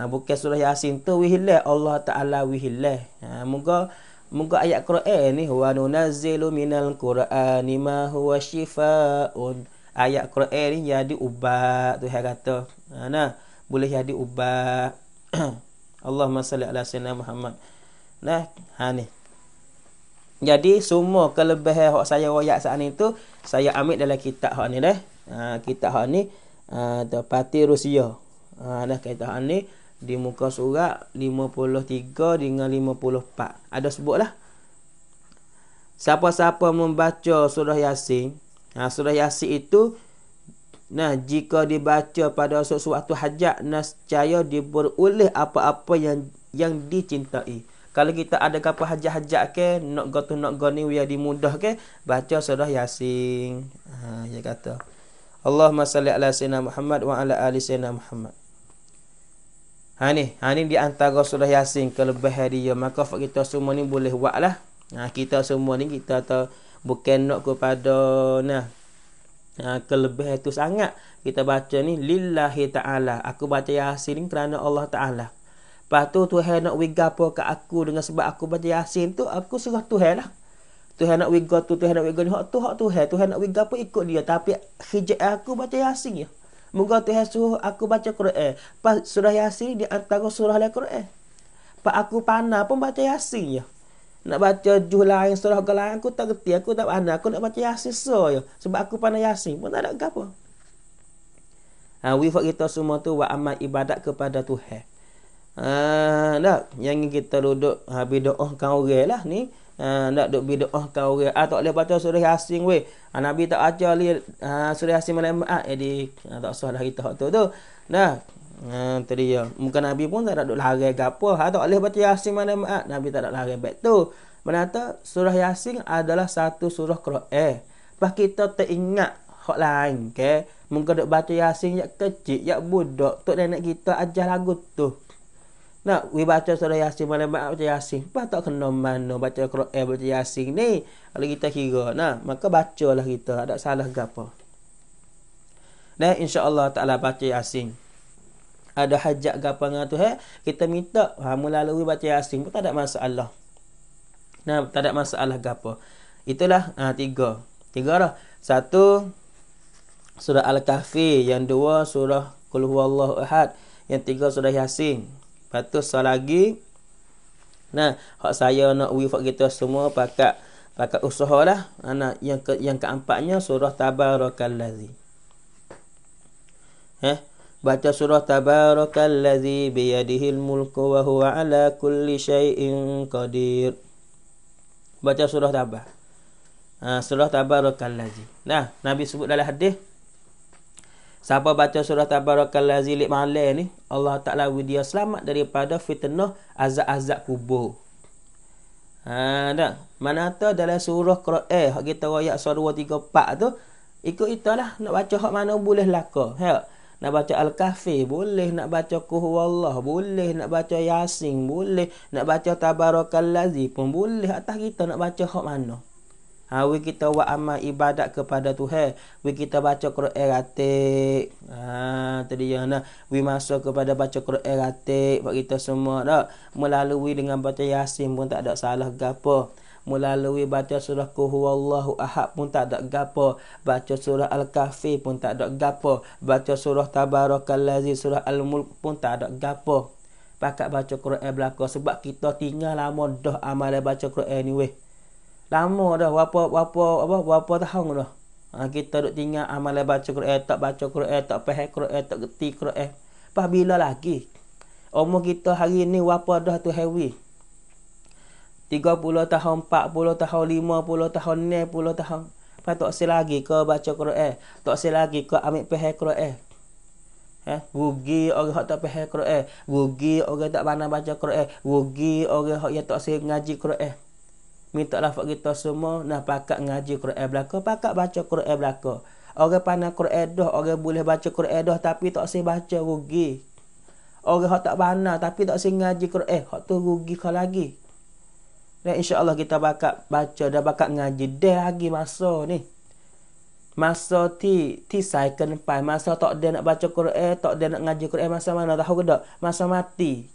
ha, bukan surah yasin tu wihillah Allah taala wihillah ha, moga moga ayat Quran ni wa nunazzilu minal qur'ani ma huwa shifaa'un ayat Quran ni jadi ubat tu kata ha, nah boleh jadi ubat Allahumma salli ala sayyidina Muhammad nah ha ni jadi semua kelebihan hak saya royak saat ni tu saya ambil dalam kitab hak ni deh. Ha, kitab hak ni uh, ha, Parti Rusia. Ha, dah kata hak ni di muka surat 53 dengan 54. Ada sebutlah. Siapa-siapa membaca surah Yasin. Ha, surah Yasin itu Nah, jika dibaca pada suatu hajat, nascaya diberoleh apa-apa yang yang dicintai. Kalau kita ada apa hajat-hajat ke, nak go to nak go ni biar dimudah ke, baca surah Yasin. Ha, dia kata. Allahumma salli ala sayyidina Muhammad wa ala ali sayyidina Muhammad. Ha ni, ha ni di antara surah Yasin kelebihan dia. Maka kita semua ni boleh buatlah. Ha, kita semua ni kita tahu bukan nak kepada nah ha, kelebihan itu sangat kita baca ni lillahi taala aku baca yasin ni kerana Allah taala Lepas tu Tuhan nak wiga apa ke aku dengan sebab aku baca Yasin tu aku serah Tuhan lah. Tuhan nak wiga tu, Tuhan nak wiga ni. Hak tu, hak Tuhan. Tuhan nak wiga pun ikut dia. Tapi hijab aku baca Yasin ya. Moga Tuhan suruh aku baca Quran. Pas surah Yasin dia antara surah lain Quran. Pas aku panah pun baca Yasin ya. Nak baca juh lain, surah ke lain. Aku tak kerti. Aku tak panah. Aku nak baca Yasin so ya. Sebab aku panah Yasin pun tak ada apa. Ha, wifat kita semua tu buat amal ibadat kepada Tuhan. Ah, dak yang kita duduk habis doakan orang lah ni. Ah, dak duk kau orang. Ah, tak boleh baca surah Yasin weh. Ah, Nabi tak ajar li ah, surah Yasin malam ah, eh, jadi ah, tak usah dah kita tu tu. Nah. Ah, tadi ya. Muka Nabi pun tak nak duk larang ke apa. Ha, tak boleh baca Yasin malam ah. Nabi tak nak larang baik tu. Menata surah Yasin adalah satu surah Quran. Pas kita teringat hak lain ke. Okay? Muka duk baca Yasin yang kecil, yang budak. Tok nenek kita ajar lagu tu. Nak, we baca surah Yasin malam malam baca Yasin. Apa tak kena mana baca Quran eh, baca Yasin ni? Kalau kita kira, nah, maka bacalah kita. Ada salah gapo. apa? Nah, Allah ta'ala baca Yasin. Ada hajat ke apa tu, eh? Kita minta, ha, melalui baca Yasin pun tak ada masalah. Nah, tak ada masalah gapo. Itulah ha, tiga. Tiga lah. Satu, surah Al-Kahfi. Yang dua, surah Kuluhu Allah Ahad. Yang tiga, surah Yasin. Kata selagi nah hak saya nak wi hak kita semua pakat pakat usaha lah. Anak yang ke, yang keempatnya surah tabarakallazi. Eh baca surah tabarakallazi bi yadihil mulku wa huwa ala kulli syai'in qadir. Baca surah tabar. Ha, ah, surah tabarakallazi. Nah, Nabi sebut dalam hadis Siapa baca surah tabarakal lazi lik ni, Allah Ta'ala dia selamat daripada fitnah azab-azab kubur. Ha, dah. Mana tu dalam surah Qur'an, hak kita ayat surah 3 4 tu, ikut itulah nak baca hak mana boleh laka. Ha. Nak baca Al-Kahfi boleh, nak baca Kuhuwallah boleh, nak baca Yasin boleh, nak baca Tabarakal Lazi pun boleh. Atas kita nak baca hak mana. Ha, we kita buat amal ibadat kepada Tuhan. We kita baca Quran ratik. Ha, tadi yang nak. We masuk kepada baca Quran ratik. Buat kita semua tak. Melalui dengan baca Yasin pun tak ada salah gapo. Melalui baca surah Kuhuwallahu Ahad pun tak ada gapo. Baca surah Al-Kahfi pun tak ada gapo. Baca surah Tabarakallazi, surah Al-Mulk pun tak ada gapo. Pakat baca Quran belakang. Sebab kita tinggal lama dah amal baca Quran ni anyway. weh. Lama dah berapa berapa apa berapa tahun dah. Ha, kita duk tinggal amalan ah, baca Quran tak baca Quran tak faham Quran tak geti Quran. Pas bila lagi? Umur kita hari ni berapa dah tu heavy? 30 tahun, 40 tahun, 50 tahun, 60 tahun. Pas tak sel lagi ke baca Quran? Tak sel lagi ke ambil faham Quran? Eh, rugi orang tak faham Quran. Rugi orang tak pandai baca Quran. Rugi orang yang tak sel ngaji Quran minta lah lafak kita semua nak pakat ngaji Quran belaka, pakat baca Quran belaka. Orang pandang Quran dah, orang boleh baca Quran dah tapi tak sih baca rugi. Orang hak tak pandang tapi tak sih ngaji Quran, eh, hak tu rugi kau lagi. Dan insya-Allah kita bakat baca dan bakat ngaji dah lagi masa ni. Masa ti ti second pai masa tak dia nak baca Quran, tak dia nak ngaji Quran masa mana tahu ke tak? Masa mati.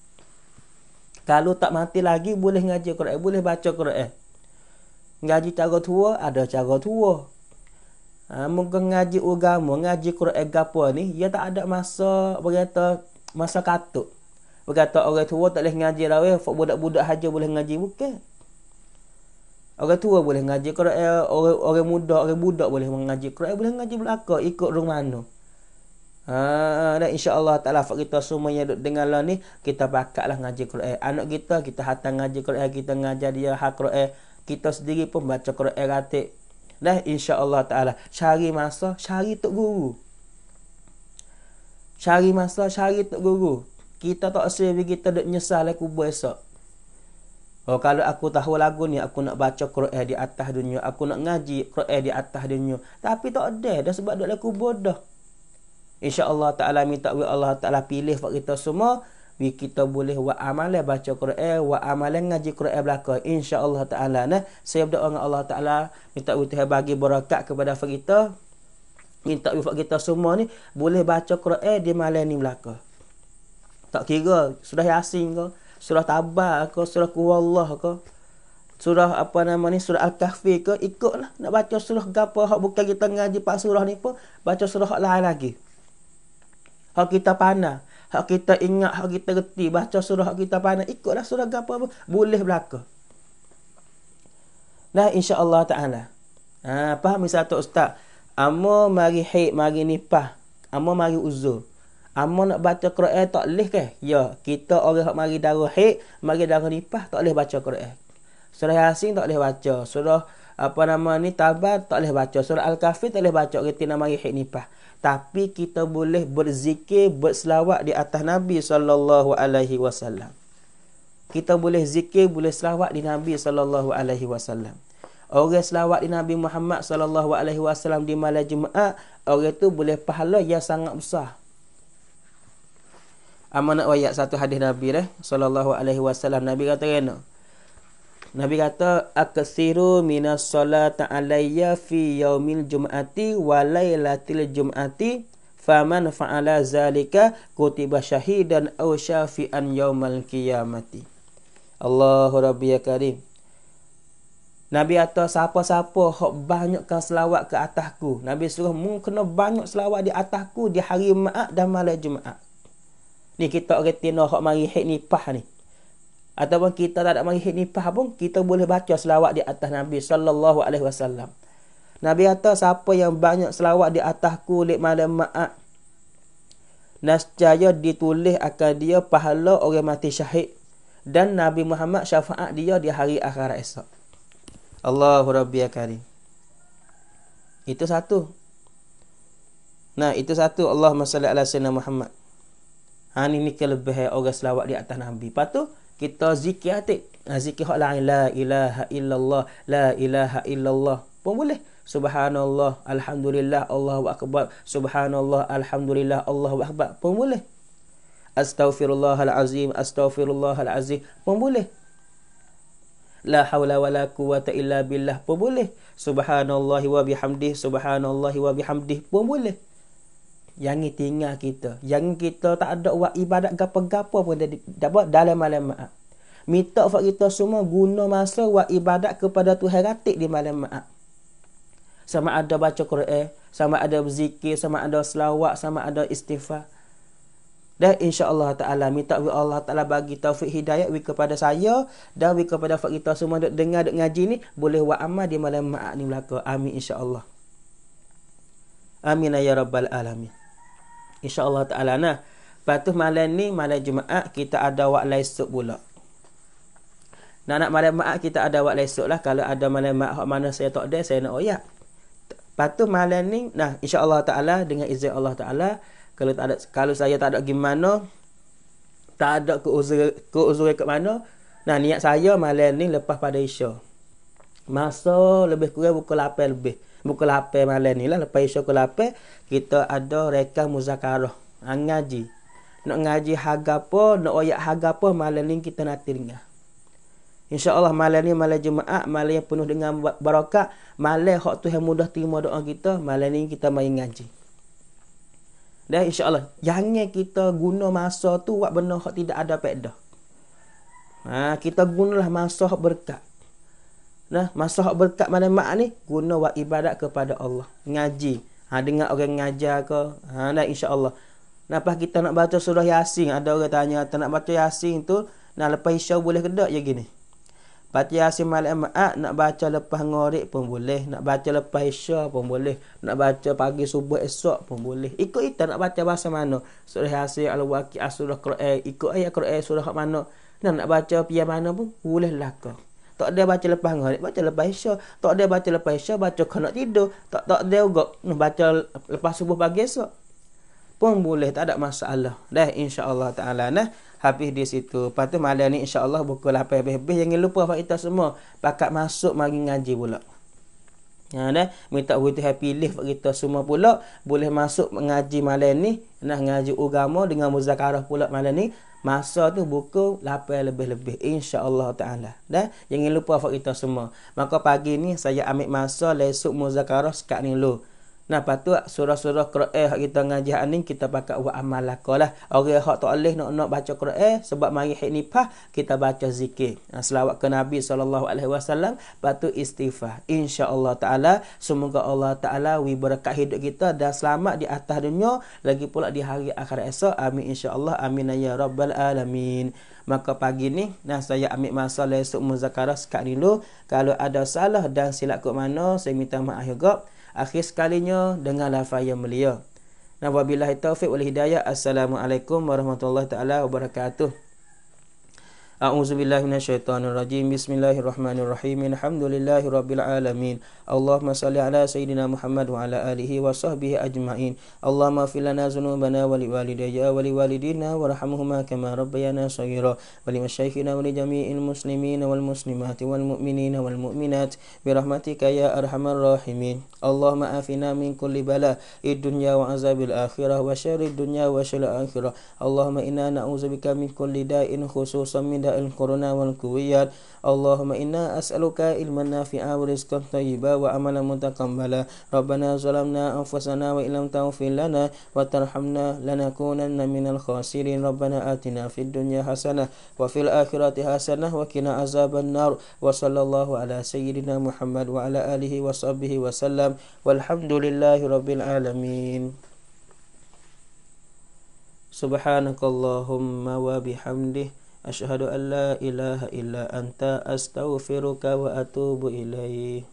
Kalau tak mati lagi boleh ngaji Quran, boleh baca Quran ngaji cara tua ada cara tua ha, mungkin ngaji agama ngaji Quran agama ni ia tak ada masa berkata masa katuk berkata orang tua tak boleh ngaji lah fak budak-budak haja boleh ngaji bukan orang tua boleh ngaji Quran eh, orang orang muda orang budak boleh mengaji Quran boleh ngaji belaka ikut rumano Ha, dan insyaAllah taklah kita semua yang duduk dengar lah ni Kita pakatlah ngaji Quran Anak kita, kita hantar ngaji Quran Kita ngajar dia hak Quran kita sendiri pun baca Quran eratik. Dah insya-Allah taala cari masa, cari tok guru. Cari masa, cari tok guru. Kita tak sebab kita dak nyesal aku besok. Oh kalau aku tahu lagu ni aku nak baca Quran di atas dunia, aku nak ngaji Quran di atas dunia. Tapi tak ada dah sebab dak aku bodoh. Insya-Allah taala minta Allah taala pilih buat kita semua we kita boleh wa amale baca Quran wa amale ngaji Quran belaka insyaallah taala nah saya berdoa dengan Allah taala minta Tuhan bagi berkat kepada kita minta wifat kita semua ni boleh baca Quran di malam ni belaka tak kira sudah yasin ke surah tabar ke surah kuwallah ke surah apa nama ni surah al-kahfi ke ikutlah nak baca surah gapo hak bukan kita ngaji pak surah ni pun baca surah lain lagi hak kita panah hak kita ingat, hak kita reti, baca surah hak kita pandai, ikutlah surah apa boleh belaka. Nah, insya-Allah taala. Ha, apa misal tok ustaz? Amo mari haid, mari nipah, Amo mari uzur. Amo nak baca Quran tak leh ke? Ya, kita orang hak mari darah haid, mari darah nifas tak leh baca Quran. Surah Yasin tak leh baca. Surah apa nama ni Tabat tak leh baca. Surah Al-Kahfi tak leh baca kita nama mari haid nipah tapi kita boleh berzikir berselawat di atas Nabi sallallahu alaihi wasallam. Kita boleh zikir boleh selawat di Nabi sallallahu alaihi wasallam. Orang selawat di Nabi Muhammad sallallahu alaihi wasallam di malam Jumaat, orang tu boleh pahala yang sangat besar. Amanat ayat satu hadis Nabi lah sallallahu alaihi wasallam Nabi kata kena. You Nabi kata akthiru minas salata alayya fi yaumil jum'ati wa lailatil jum'ati faman fa'ala zalika kutiba syahidan aw syafi'an yaumal qiyamati. Allahu rabbi ya karim. Nabi kata siapa-siapa hok banyakkan selawat ke atasku. Nabi suruh mu kena banyak selawat di atasku di hari Jumaat dan malam Jumaat. Ni kita orang Tino hok mari hik ni pah ni ataupun kita tak nak mari hinifah pun kita boleh baca selawat di atas Nabi sallallahu alaihi wasallam. Nabi kata siapa yang banyak selawat di atas kulit malam ma'at nascaya ditulis akan dia pahala orang mati syahid dan Nabi Muhammad syafaat dia di hari akhirat esok. Allahu Rabbi Akari. Ya itu satu. Nah, itu satu Allahumma salli ala sayyidina Muhammad. Ha ni ni kelebihan orang selawat di atas Nabi. patut? kita zikir hati ha, zikir hak lain la ilaha illallah la ilaha illallah pun boleh subhanallah alhamdulillah allahu akbar subhanallah alhamdulillah allahu akbar pun boleh astaghfirullahalazim astaghfirullahalazim pun boleh La hawla wa la quwata illa billah pun boleh. Subhanallah wa bihamdih. Subhanallah wa bihamdih pun boleh yang tinggal kita yang kita tak ada buat ibadat gapo-gapo pun jadi dapat dalam malam maaf minta buat kita semua guna masa buat ibadat kepada Tuhan ratik di malam maaf sama ada baca Quran sama ada berzikir sama ada selawat sama ada istighfar dan insyaAllah ta'ala minta wi Allah ta'ala bagi taufik hidayah wi kepada saya dan wi kepada fak kita semua duk dengar duk ngaji ni boleh buat amal di malam ma'at ni belaka. Amin insya Allah. Amin ya Rabbal Alamin. InsyaAllah ta'ala nah. Lepas tu malam ni, malam Jumaat, kita ada waklai sup pula. Nak nak malam Jumaat, kita ada waklai sup lah. Kalau ada malam Jumaat, hak mana saya tak ada, saya nak oyak. Lepas tu malam ni, nah, insyaAllah ta'ala, dengan izin Allah ta'ala, kalau tak ada, kalau saya tak ada gimana, tak ada keuzuran keuzur ke mana, nah, niat saya malam ni lepas pada isya. Masa lebih kurang pukul 8 lebih buku lape malam ni lah lepas isyak ke lape kita ada rekan muzakarah ngaji nak ngaji harga apa nak oyak harga apa malam ni kita nak tinggal InsyaAllah malam ni malam Jumaat, malam yang penuh dengan barakat, malam hak tu yang mudah terima doa kita, malam ni kita main ngaji. Dan insyaAllah, jangan kita guna masa tu buat benda hak tidak ada pekda. Ha, kita gunalah masa berkat. Nah, masa hak berkat mana mak ni guna buat ibadat kepada Allah. Ngaji. Ha dengar orang ngajar ke? Ha dah insya-Allah. Napa kita nak baca surah Yasin, ada orang tanya, kita nak baca Yasin tu, nak lepas isya boleh ke tak je ya, gini? Baca Yasin malam mak, nak baca lepas ngorik pun boleh, nak baca lepas isya pun boleh, nak baca pagi subuh esok pun boleh. Ikut kita nak baca bahasa mana? Surah Yasin, Al-Waqi, Surah Quran, ikut ayat Quran, surah mana? Nah, nak baca pihak mana pun, boleh lah kau tak ada baca lepas maghrib baca lepas isyak tak ada baca lepas isyak baca kena tidur tak tak ada juga hmm, baca lepas subuh pagi esok pun boleh tak ada masalah dah insya Allah taala nah habis di situ lepas tu malam ni insyaallah pukul 8 habis-habis jangan lupa buat semua pakat masuk mari ngaji pula Ya, ha, nah, minta kita happy life buat kita semua pula boleh masuk mengaji malam ni nak ngaji agama dengan muzakarah pula malam ni masa tu buku 8 lebih-lebih insya-Allah taala dah jangan lupa fak semua maka pagi ni saya ambil masa lesuk muzakarah sekak ni lu Nah, patu surah-surah Quran hak kita ngajar hak ni kita pakai buat amal lah. lah. Orang hak tak boleh nak nak baca Quran sebab mari hak ni kita baca zikir. Nah, selawat ke Nabi saw. alaihi wasallam, istighfar. Insya-Allah taala semoga Allah taala wi berkat hidup kita dan selamat di atas dunia lagi pula di hari akhir esok. Amin insya-Allah. Amin ya rabbal alamin. Maka pagi ni nah saya ambil masa lesuk muzakarah sekali dulu. Kalau ada salah dan silap kat mana saya minta maaf juga. Ya, akhir sekalinya dengan lafaz yang mulia. Nah, wabillahi taufiq wal hidayah. Assalamualaikum warahmatullahi taala wabarakatuh. أعوذ بالله من الشيطان الرجيم بسم الله الرحمن الرحيم الحمد لله رب العالمين اللهم صل على سيدنا محمد وعلى آله وصحبه أجمعين اللهم اغفر لنا ذنوبنا ولوالدي ولوالدينا وارحمهما كما ربيانا صغيرا ولمشايخنا ولجميع المسلمين والمسلمات والمؤمنين والمؤمنات برحمتك يا أرحم الراحمين اللهم آفنا من كل بلاء الدنيا وعذاب الآخرة وشر الدنيا وشر الآخرة اللهم إنا نعوذ بك من كل داء خصوصا من داء وبلاء الكورونا والكويات اللهم إنا أسألك علما نافعا ورزقا طيبا وعملا متقبلا ربنا ظلمنا أنفسنا وإن لم تغفر لنا وترحمنا لنكونن من الخاسرين ربنا آتنا في الدنيا حسنة وفي الآخرة حسنة وقنا عذاب النار وصلى الله على سيدنا محمد وعلى آله وصحبه وسلم والحمد لله رب العالمين سبحانك اللهم وبحمده أشهد أن لا إله إلا أنت أستغفرك وأتوب إليه